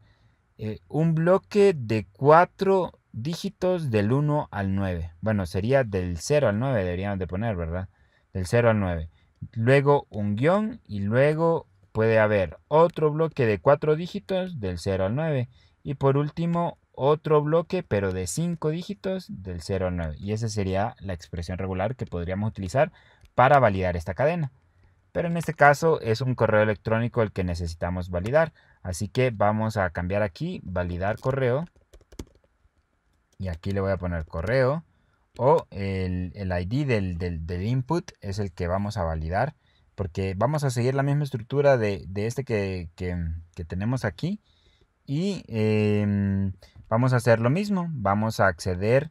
eh, un bloque de cuatro dígitos del 1 al 9. Bueno, sería del 0 al 9, deberíamos de poner, ¿verdad? Del 0 al 9. Luego un guión y luego puede haber otro bloque de cuatro dígitos del 0 al 9. Y por último, otro bloque, pero de 5 dígitos del 0 a 9. Y esa sería la expresión regular que podríamos utilizar para validar esta cadena. Pero en este caso es un correo electrónico el que necesitamos validar. Así que vamos a cambiar aquí, validar correo. Y aquí le voy a poner correo. O el, ID del, input es el que vamos a validar. Porque vamos a seguir la misma estructura de, este que, que tenemos aquí y em, vamos a hacer lo mismo. Vamos a acceder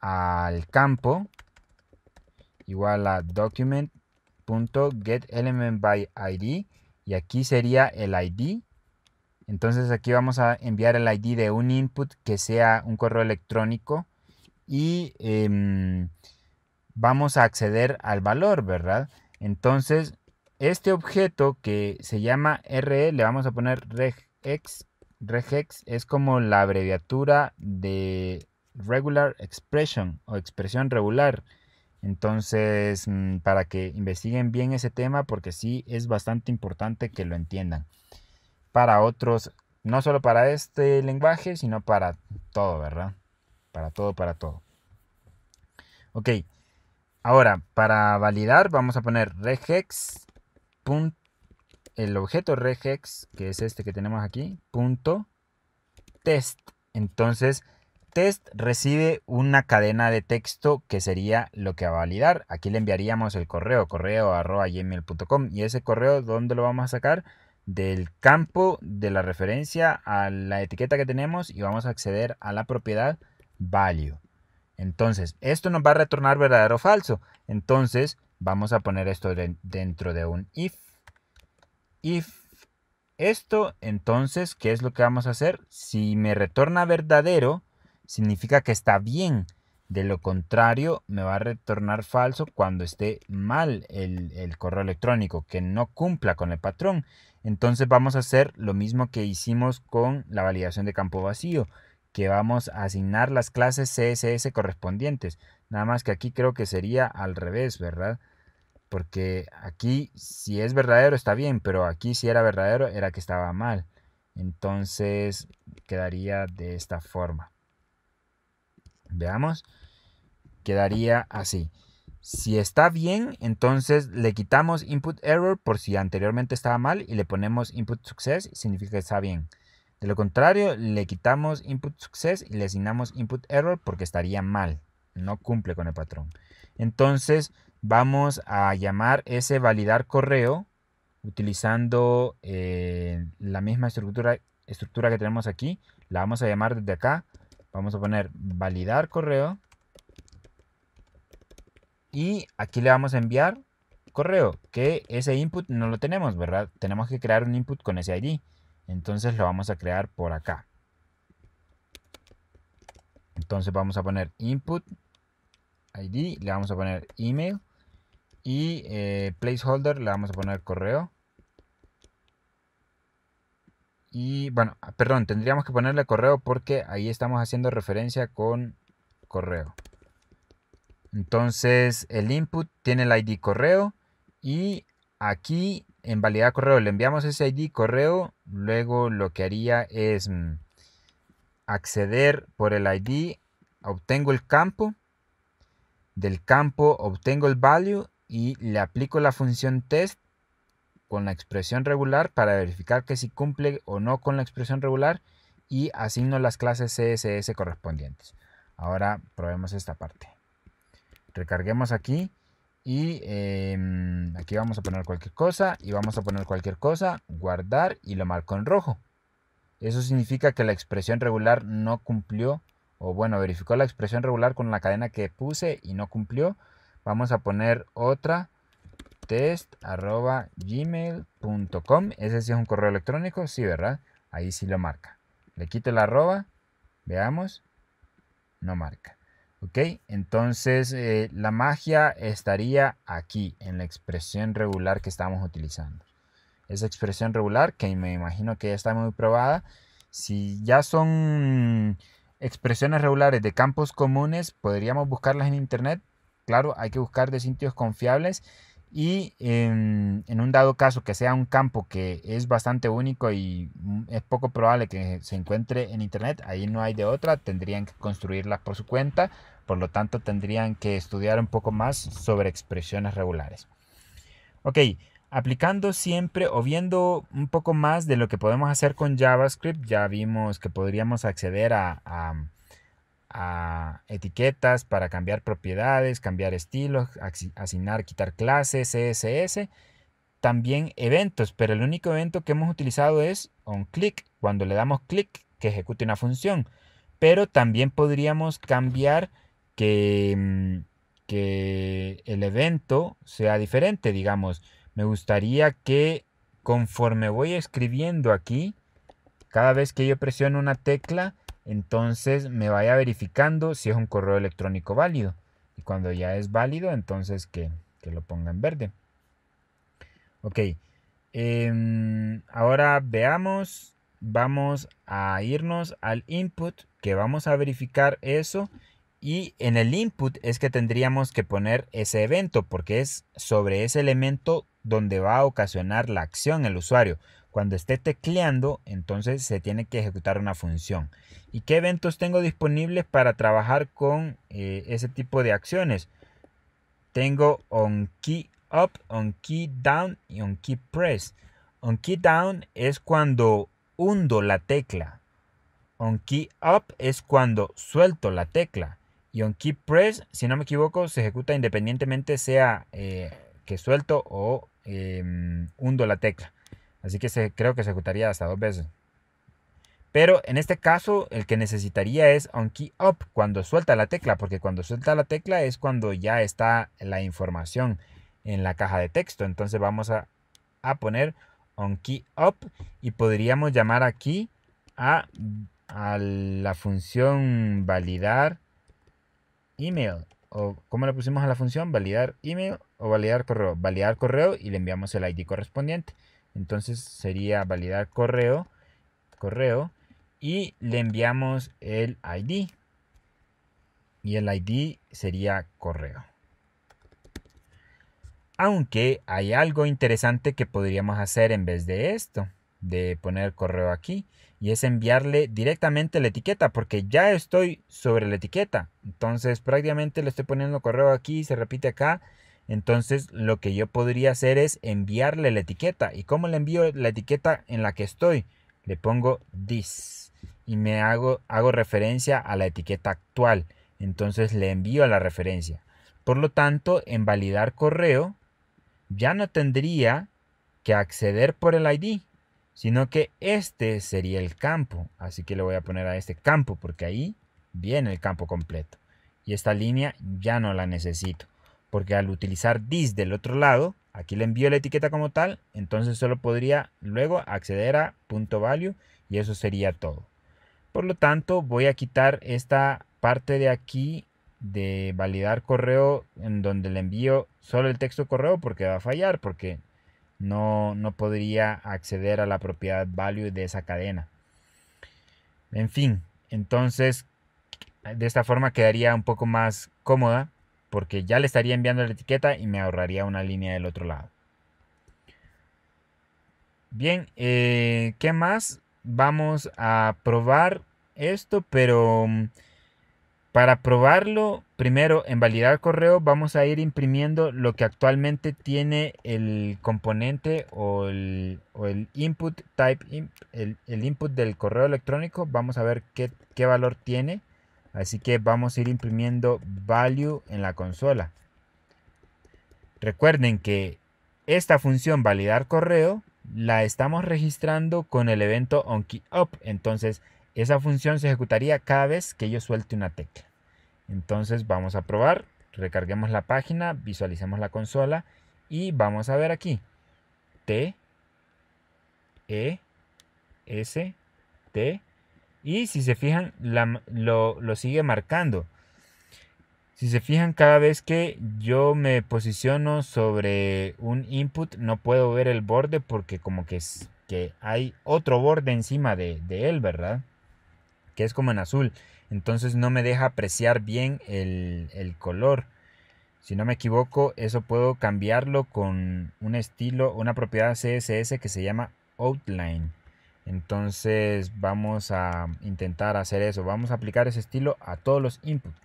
al campo igual a document.getElementById y aquí sería el ID. Entonces aquí vamos a enviar el ID de un input que sea un correo electrónico y em, vamos a acceder al valor, ¿verdad? Entonces este objeto que se llama RE, le vamos a poner regex regex es como la abreviatura de regular expression o expresión regular. Entonces, mm, para que investiguen bien ese tema, porque sí es bastante importante que lo entiendan. Para otros, no solo para este lenguaje, sino para todo, ¿verdad? Para todo, para todo. Ok, ahora para validar vamos a poner regex.com el objeto regex, que es este que tenemos aquí, punto test. Entonces, test recibe una cadena de texto que sería lo que va a validar. Aquí le enviaríamos el correo, correo arroba gmail.com y ese correo, ¿dónde lo vamos a sacar? Del campo de la referencia a la etiqueta que tenemos y vamos a acceder a la propiedad value. Entonces, esto nos va a retornar verdadero o falso. Entonces, vamos a poner esto dentro de un if y esto, entonces, ¿qué es lo que vamos a hacer? Si me retorna verdadero, significa que está bien. De lo contrario, me va a retornar falso cuando esté mal el, el, correo electrónico, que no cumpla con el patrón. Entonces vamos a hacer lo mismo que hicimos con la validación de campo vacío, que vamos a asignar las clases CSS correspondientes. Nada más que aquí creo que sería al revés, ¿verdad? Porque aquí, si es verdadero, está bien, pero aquí si era verdadero, era que estaba mal. Entonces, quedaría de esta forma. Veamos. Quedaría así. Si está bien, entonces le quitamos input error por si anteriormente estaba mal y le ponemos input success, significa que está bien. De lo contrario, le quitamos input success y le asignamos input error porque estaría mal. No cumple con el patrón. Entonces, vamos a llamar ese validar correo utilizando eh, la misma estructura, estructura que tenemos aquí. La vamos a llamar desde acá. Vamos a poner validar correo. Y aquí le vamos a enviar correo, que ese input no lo tenemos, ¿verdad? Tenemos que crear un input con ese ID. Entonces lo vamos a crear por acá. Entonces vamos a poner input ID, le vamos a poner email y eh, placeholder le vamos a poner correo. Y bueno, ah, perdón, tendríamos que ponerle correo porque ahí estamos haciendo referencia con correo. Entonces el input tiene el ID correo y aquí en validar correo le enviamos ese ID correo. Luego lo que haría es mm, acceder por el ID, obtengo el campo. Del campo obtengo el value y le aplico la función test con la expresión regular para verificar que si cumple o no con la expresión regular y asigno las clases CSS correspondientes. Ahora probemos esta parte. Recarguemos aquí y em, aquí vamos a poner cualquier cosa y vamos a poner cualquier cosa, guardar y lo marco en rojo. Eso significa que la expresión regular no cumplió o bueno, verificó la expresión regular con la cadena que puse y no cumplió Vamos a poner otra test.gmail.com. Ese sí es un correo electrónico, sí, ¿verdad? Ahí sí lo marca. Le quito la arroba, veamos, no marca. Ok, entonces eh, la magia estaría aquí, en la expresión regular que estamos utilizando. Esa expresión regular que me imagino que ya está muy probada. Si ya son expresiones regulares de campos comunes, podríamos buscarlas en internet, claro, hay que buscar de sitios confiables y em, en, un dado caso que sea un campo que es bastante único y mm, es poco probable que se encuentre en internet, ahí no hay de otra, tendrían que construirlas por su cuenta, por lo tanto tendrían que estudiar un poco más sobre expresiones regulares. Ok, aplicando siempre o viendo un poco más de lo que podemos hacer con JavaScript, ya vimos que podríamos acceder a a etiquetas para cambiar propiedades, cambiar estilos, asignar, quitar clases, CSS, también eventos, pero el único evento que hemos utilizado es onClick, cuando le damos clic que ejecute una función, pero también podríamos cambiar que, mm, que el evento sea diferente, digamos, me gustaría que conforme voy escribiendo aquí, cada vez que yo presiono una tecla, entonces me vaya verificando si es un correo electrónico válido. Y cuando ya es válido, entonces que, lo ponga en verde. Ok, em, ahora veamos, vamos a irnos al input, que vamos a verificar eso. Y en el input es que tendríamos que poner ese evento, porque es sobre ese elemento donde va a ocasionar la acción el usuario. Cuando esté tecleando, entonces se tiene que ejecutar una función. ¿Y qué eventos tengo disponibles para trabajar con eh, ese tipo de acciones? Tengo on key up, on key down y on key press. On key down es cuando hundo la tecla. On key up es cuando suelto la tecla. Y on key press, si no me equivoco, se ejecuta independientemente sea eh, que suelto o em, hundo la tecla. Así que se, creo que se ejecutaría hasta dos veces. Pero en este caso, el que necesitaría es on key up cuando suelta la tecla, porque cuando suelta la tecla es cuando ya está la información en la caja de texto. Entonces vamos a, poner on key up y podríamos llamar aquí a, la función validar email. O ¿Cómo le pusimos a la función? Validar email o validar correo. Validar correo y le enviamos el ID correspondiente. Entonces sería validar correo, correo y le enviamos el ID. Y el ID sería correo. Aunque hay algo interesante que podríamos hacer en vez de esto, de poner correo aquí, y es enviarle directamente la etiqueta, porque ya estoy sobre la etiqueta. Entonces prácticamente le estoy poniendo correo aquí, se repite acá, entonces lo que yo podría hacer es enviarle la etiqueta. ¿Y cómo le envío la etiqueta en la que estoy? Le pongo this y me hago, hago referencia a la etiqueta actual. Entonces le envío la referencia. Por lo tanto, en validar correo ya no tendría que acceder por el ID, sino que este sería el campo. Así que le voy a poner a este campo porque ahí viene el campo completo. Y esta línea ya no la necesito porque al utilizar this del otro lado, aquí le envío la etiqueta como tal, entonces solo podría luego acceder a punto .value y eso sería todo. Por lo tanto, voy a quitar esta parte de aquí de validar correo en donde le envío solo el texto correo porque va a fallar, porque no, no podría acceder a la propiedad value de esa cadena. En fin, entonces de esta forma quedaría un poco más cómoda porque ya le estaría enviando la etiqueta y me ahorraría una línea del otro lado. Bien, eh, ¿qué más? Vamos a probar esto, pero mm, para probarlo, primero en validar correo vamos a ir imprimiendo lo que actualmente tiene el componente o el, input type, el, el, input del correo electrónico. Vamos a ver qué, qué valor tiene. Así que vamos a ir imprimiendo value en la consola. Recuerden que esta función validar correo la estamos registrando con el evento OnKeyUp. Entonces esa función se ejecutaría cada vez que yo suelte una tecla. Entonces vamos a probar. Recarguemos la página, visualizamos la consola y vamos a ver aquí. T, E, S, T, y si se fijan, lo, sigue marcando. Si se fijan, cada vez que yo me posiciono sobre un input, no puedo ver el borde porque como que, es, que hay otro borde encima de, él, ¿verdad? Que es como en azul. Entonces no me deja apreciar bien el color. Si no me equivoco, eso puedo cambiarlo con un estilo, una propiedad CSS que se llama Outline. Entonces vamos a intentar hacer eso. Vamos a aplicar ese estilo a todos los inputs.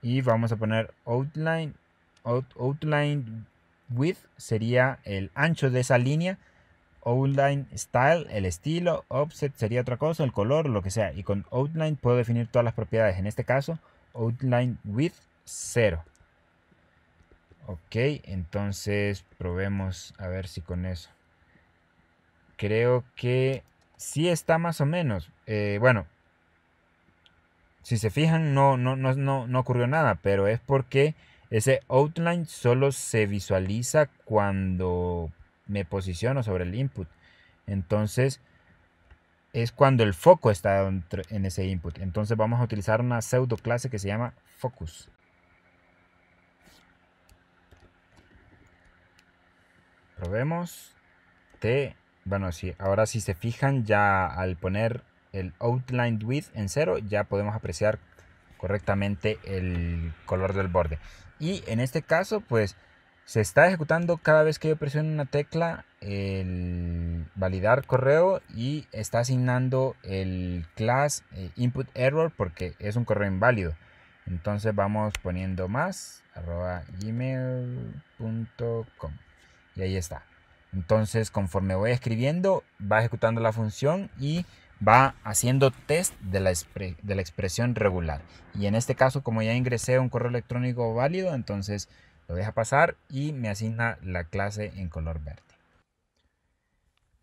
Y vamos a poner outline. outline width sería el ancho de esa línea. Outline style, el estilo. Offset sería otra cosa, el color, lo que sea. Y con outline puedo definir todas las propiedades. En este caso, outline width 0. Ok, entonces probemos a ver si con eso creo que sí está más o menos. Eh, bueno, si se fijan, no, no, no, no, ocurrió nada, pero es porque ese outline solo se visualiza cuando me posiciono sobre el input. Entonces, es cuando el foco está en ese input. Entonces vamos a utilizar una pseudo clase que se llama focus. Probemos. T bueno, ahora si se fijan, ya al poner el outline width en cero, ya podemos apreciar correctamente el color del borde. Y en este caso, pues se está ejecutando cada vez que yo presiono una tecla el validar correo y está asignando el class eh, input error porque es un correo inválido. Entonces vamos poniendo más arroba gmail.com y ahí está. Entonces, conforme voy escribiendo, va ejecutando la función y va haciendo test de la, expresión regular. Y en este caso, como ya ingresé un correo electrónico válido, entonces lo deja pasar y me asigna la clase en color verde.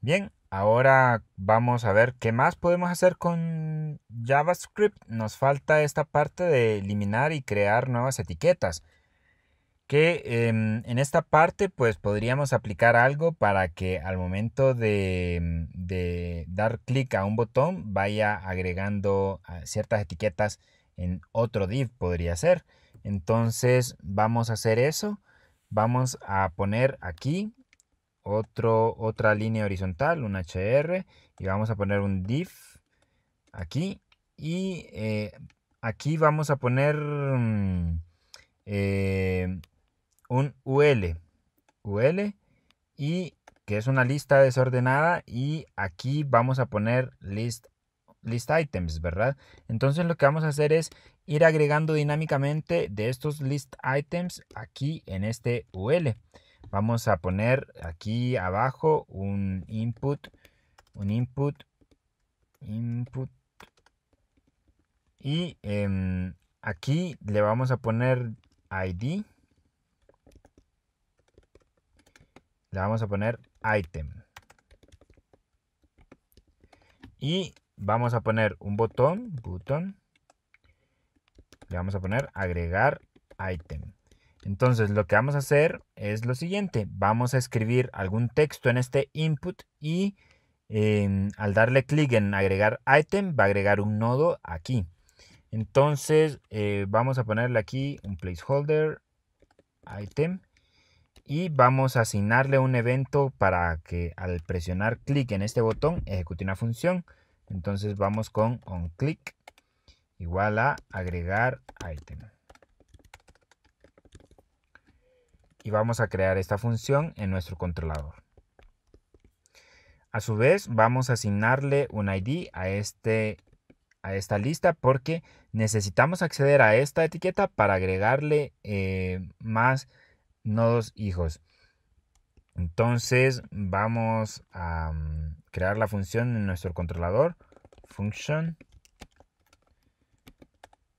Bien, ahora vamos a ver qué más podemos hacer con JavaScript. Nos falta esta parte de eliminar y crear nuevas etiquetas que em, en esta parte pues podríamos aplicar algo para que al momento de, em, dar clic a un botón vaya agregando ah, ciertas etiquetas en otro div podría ser. Entonces vamos a hacer eso. Vamos a poner aquí otro, otra línea horizontal, un HR, y vamos a poner un div aquí. Y eh, aquí vamos a poner... Mm, eh, un UL. UL y que es una lista desordenada y aquí vamos a poner list, list items, ¿verdad? Entonces lo que vamos a hacer es ir agregando dinámicamente de estos list items aquí en este UL. Vamos a poner aquí abajo un input, un input, input y em, aquí le vamos a poner ID vamos a poner item. Y vamos a poner un botón, Button. Le vamos a poner agregar item. Entonces lo que vamos a hacer es lo siguiente. Vamos a escribir algún texto en este input y em, al darle clic en agregar item va a agregar un nodo aquí. Entonces eh, vamos a ponerle aquí un placeholder item y vamos a asignarle un evento para que al presionar clic en este botón ejecute una función. Entonces vamos con onClick igual a agregar item. Y vamos a crear esta función en nuestro controlador. A su vez vamos a asignarle un ID a, este, a esta lista porque necesitamos acceder a esta etiqueta para agregarle eh, más no dos hijos. Entonces vamos a mm, crear la función en nuestro controlador. Function.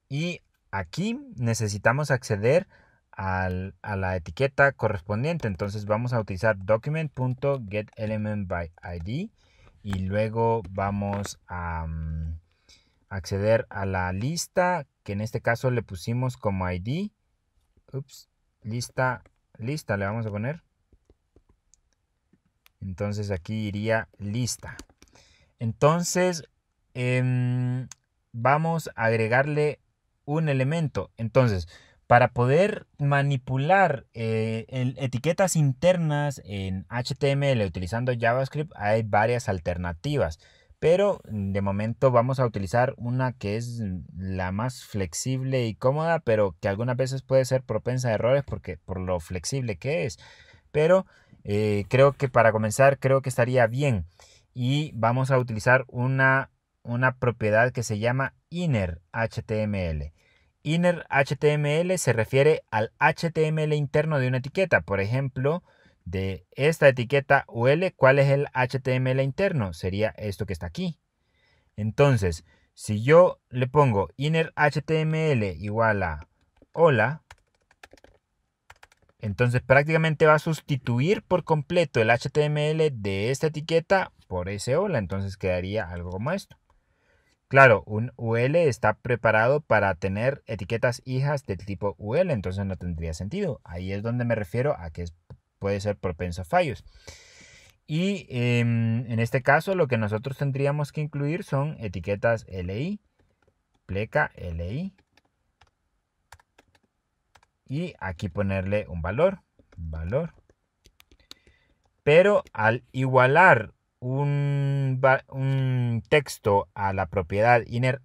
Y aquí necesitamos acceder a la etiqueta correspondiente. Entonces vamos a utilizar document.getElementById y luego vamos a mm, acceder a la lista que en este caso le pusimos como ID. Ups, lista lista le vamos a poner. Entonces aquí iría lista. Entonces em, vamos a agregarle un elemento. Entonces, para poder manipular eh, etiquetas internas en HTML utilizando JavaScript hay varias alternativas pero de momento vamos a utilizar una que es la más flexible y cómoda, pero que algunas veces puede ser propensa a errores porque por lo flexible que es. Pero eh, creo que para comenzar creo que estaría bien y vamos a utilizar una, una propiedad que se llama inner HTML. se refiere al HTML interno de una etiqueta, por ejemplo, de esta etiqueta UL, ¿cuál es el HTML interno? Sería esto que está aquí. Entonces, si yo le pongo inner HTML igual a hola, entonces prácticamente va a sustituir por completo el HTML de esta etiqueta por ese hola. Entonces quedaría algo como esto. Claro, un UL está preparado para tener etiquetas hijas del tipo UL, entonces no tendría sentido. Ahí es donde me refiero a que es puede ser propenso a fallos. Y em, en este caso lo que nosotros tendríamos que incluir son etiquetas LI, pleca LI. Y aquí ponerle un valor, valor. Pero al igualar un, un, texto a la propiedad innerHTML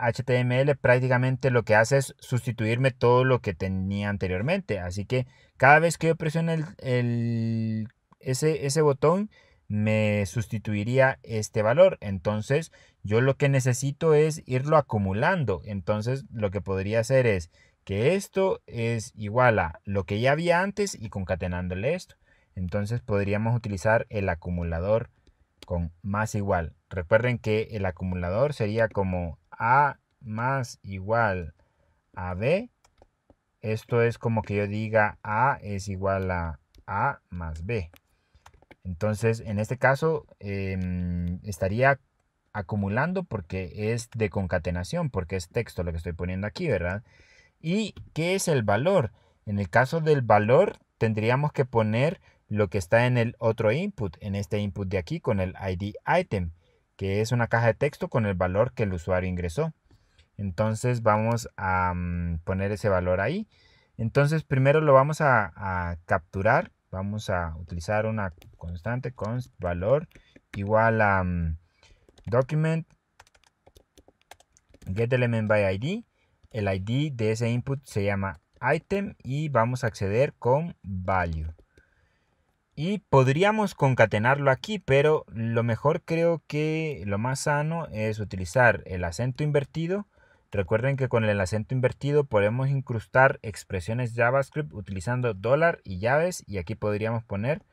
HTML, prácticamente lo que hace es sustituirme todo lo que tenía anteriormente. Así que cada vez que yo presione el, ese, ese botón, me sustituiría este valor. Entonces, yo lo que necesito es irlo acumulando. Entonces, lo que podría hacer es que esto es igual a lo que ya había antes y concatenándole esto. Entonces, podríamos utilizar el acumulador con más igual. Recuerden que el acumulador sería como A más igual a B. Esto es como que yo diga A es igual a A más B. Entonces, en este caso, em, estaría acumulando porque es de concatenación, porque es texto lo que estoy poniendo aquí, ¿verdad? ¿Y qué es el valor? En el caso del valor, tendríamos que poner lo que está en el otro input, en este input de aquí con el ID item, que es una caja de texto con el valor que el usuario ingresó. Entonces vamos a mm, poner ese valor ahí. Entonces primero lo vamos a, capturar. Vamos a utilizar una constante const valor igual a mm, document get element by El ID de ese input se llama item y vamos a acceder con value. Y podríamos concatenarlo aquí, pero lo mejor creo que lo más sano es utilizar el acento invertido. Recuerden que con el acento invertido podemos incrustar expresiones JavaScript utilizando dólar y llaves y aquí podríamos poner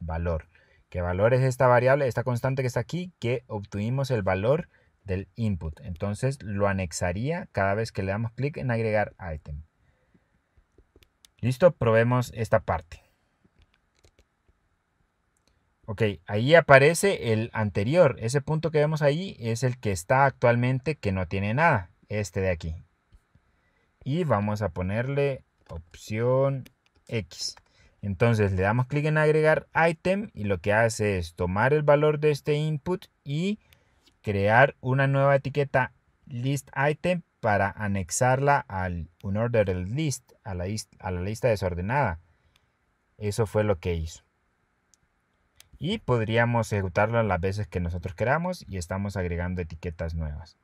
valor. ¿Qué valor es esta variable, esta constante que está aquí? Que obtuvimos el valor del input. Entonces lo anexaría cada vez que le damos clic en agregar item. Listo, probemos esta parte. Ok, ahí aparece el anterior. Ese punto que vemos ahí es el que está actualmente que no tiene nada. Este de aquí. Y vamos a ponerle opción X. Entonces le damos clic en agregar item y lo que hace es tomar el valor de este input y crear una nueva etiqueta list item para anexarla al order list, a la, a la lista desordenada. Eso fue lo que hizo y podríamos ejecutarlo las veces que nosotros queramos y estamos agregando etiquetas nuevas.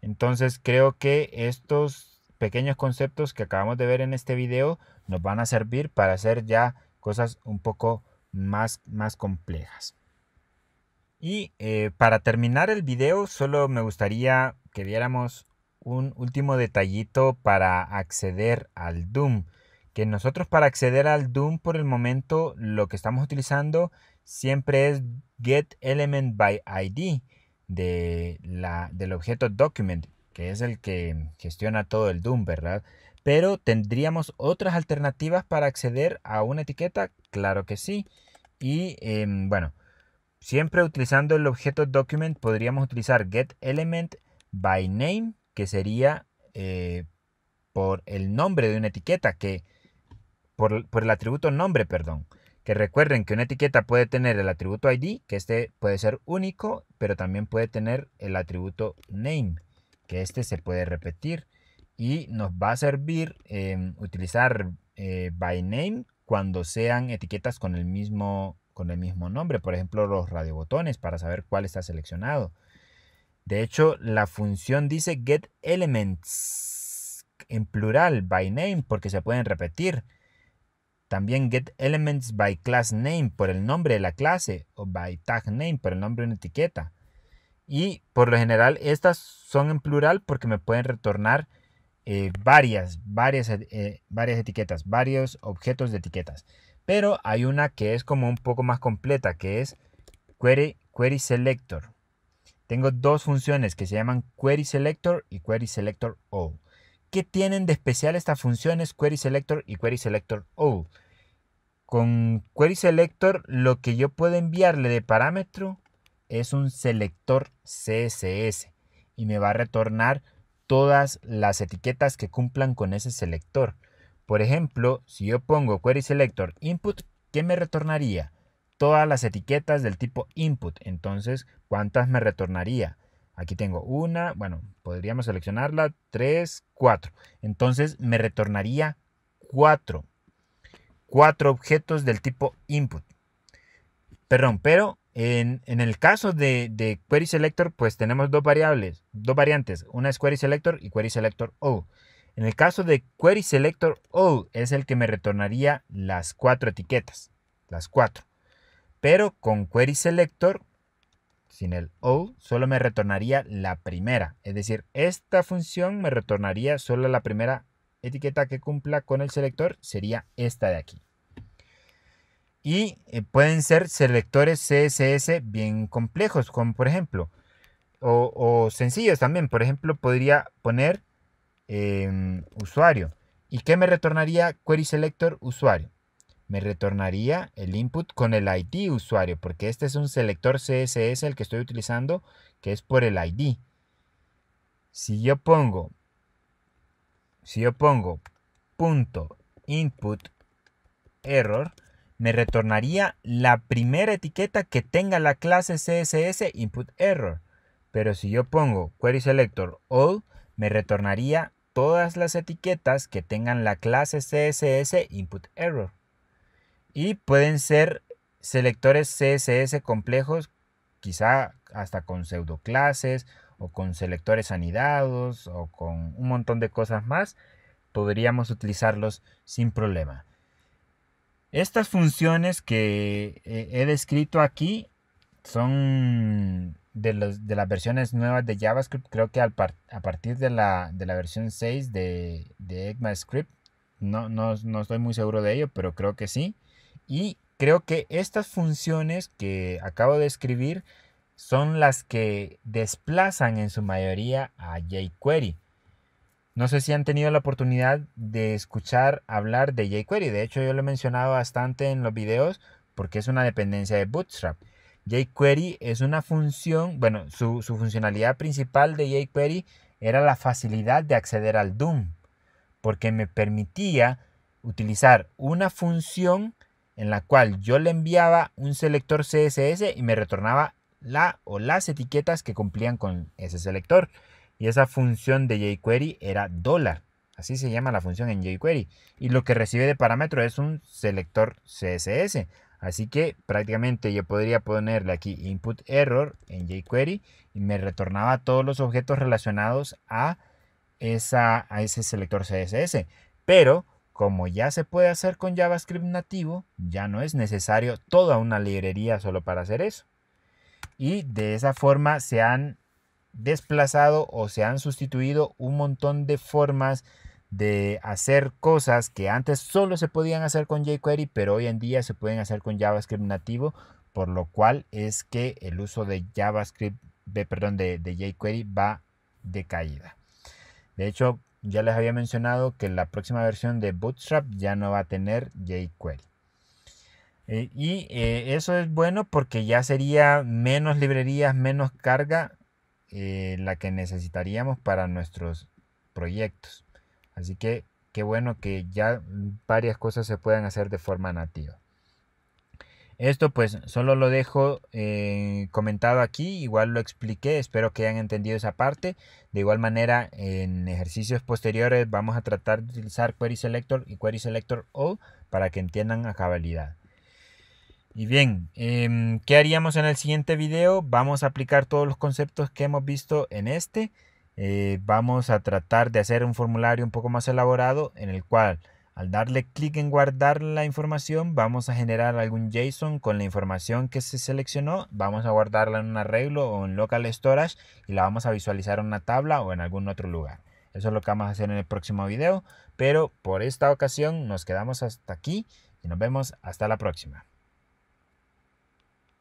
Entonces creo que estos pequeños conceptos que acabamos de ver en este video nos van a servir para hacer ya cosas un poco más, más complejas. Y eh, para terminar el video solo me gustaría que diéramos un último detallito para acceder al Doom. Que nosotros para acceder al Doom por el momento lo que estamos utilizando siempre es get element de la, del objeto document, que es el que gestiona todo el DOM, ¿verdad? Pero tendríamos otras alternativas para acceder a una etiqueta, claro que sí. Y em, bueno, siempre utilizando el objeto document podríamos utilizar get element by name, que sería eh, por el nombre de una etiqueta, que por, por el atributo nombre, perdón. Que recuerden que una etiqueta puede tener el atributo ID, que este puede ser único, pero también puede tener el atributo name, que este se puede repetir. Y nos va a servir em, utilizar eh, by name cuando sean etiquetas con el mismo con el mismo nombre, por ejemplo los radiobotones para saber cuál está seleccionado. De hecho, la función dice get elements en plural by name porque se pueden repetir. También getElementsByClassName by class name por el nombre de la clase o by tag name por el nombre de una etiqueta. Y por lo general estas son en plural porque me pueden retornar eh, varias, varias, eh, varias etiquetas, varios objetos de etiquetas. Pero hay una que es como un poco más completa, que es query, query selector. Tengo dos funciones que se llaman query selector y query selector all tienen de especial estas funciones query selector y query selector o? Con query selector lo que yo puedo enviarle de parámetro es un selector CSS y me va a retornar todas las etiquetas que cumplan con ese selector. Por ejemplo, si yo pongo query selector input, ¿qué me retornaría? Todas las etiquetas del tipo input. Entonces, ¿cuántas me retornaría? Aquí tengo una, bueno, podríamos seleccionarla, tres, cuatro. Entonces me retornaría cuatro. Cuatro objetos del tipo input. Perdón, pero en, el caso de, de, query selector, pues tenemos dos variables, dos variantes. Una es query selector y query selector o. En el caso de query selector o es el que me retornaría las cuatro etiquetas, las cuatro. Pero con query selector sin el o, solo me retornaría la primera. Es decir, esta función me retornaría solo la primera etiqueta que cumpla con el selector, sería esta de aquí. Y eh, pueden ser selectores CSS bien complejos, como por ejemplo, o, sencillos también. Por ejemplo, podría poner em, usuario. ¿Y qué me retornaría query selector usuario? me retornaría el input con el ID usuario, porque este es un selector CSS el que estoy utilizando, que es por el ID. Si yo pongo, si yo pongo punto input error, me retornaría la primera etiqueta que tenga la clase CSS input error. Pero si yo pongo query selector all, me retornaría todas las etiquetas que tengan la clase CSS input error y pueden ser selectores CSS complejos, quizá hasta con pseudoclases o con selectores anidados o con un montón de cosas más, podríamos utilizarlos sin problema. Estas funciones que he descrito aquí son de, las versiones nuevas de JavaScript. Creo que a partir de la, versión 6 de, de ECMAScript, no, no estoy muy seguro de ello, pero creo que sí. Y creo que estas funciones que acabo de escribir son las que desplazan en su mayoría a jQuery. No sé si han tenido la oportunidad de escuchar hablar de jQuery. De hecho, yo lo he mencionado bastante en los videos porque es una dependencia de Bootstrap. jQuery es una función, bueno, su, su funcionalidad principal de jQuery era la facilidad de acceder al DOM, porque me permitía utilizar una función en la cual yo le enviaba un selector CSS y me retornaba la o las etiquetas que cumplían con ese selector. Y esa función de jQuery era dólar. Así se llama la función en jQuery. Y lo que recibe de parámetro es un selector CSS. Así que prácticamente yo podría ponerle aquí input error en jQuery y me retornaba todos los objetos relacionados a, esa, a ese selector CSS. Pero como ya se puede hacer con JavaScript nativo, ya no es necesario toda una librería solo para hacer eso. Y de esa forma se han desplazado o se han sustituido un montón de formas de hacer cosas que antes solo se podían hacer con jQuery, pero hoy en día se pueden hacer con JavaScript nativo, por lo cual es que el uso de JavaScript, perdón, de jQuery va de caída. De hecho, ya les había mencionado que la próxima versión de Bootstrap ya no va a tener jQuery. Eh, y eh, eso es bueno porque ya sería menos librerías, menos carga eh, la que necesitaríamos para nuestros proyectos. Así que qué bueno que ya varias cosas se puedan hacer de forma nativa. Esto pues solo lo dejo eh, comentado aquí, igual lo expliqué, espero que hayan entendido esa parte. De igual manera, en ejercicios posteriores vamos a tratar de utilizar Query Selector y Query Selector All para que entiendan a cabalidad. Y bien, em, ¿qué haríamos en el siguiente video? Vamos a aplicar todos los conceptos que hemos visto en este. Eh, vamos a tratar de hacer un formulario un poco más elaborado en el cual al darle clic en guardar la información, vamos a generar algún JSON con la información que se seleccionó. Vamos a guardarla en un arreglo o en local storage y la vamos a visualizar en una tabla o en algún otro lugar. Eso es lo que vamos a hacer en el próximo video, pero por esta ocasión nos quedamos hasta aquí y nos vemos hasta la próxima.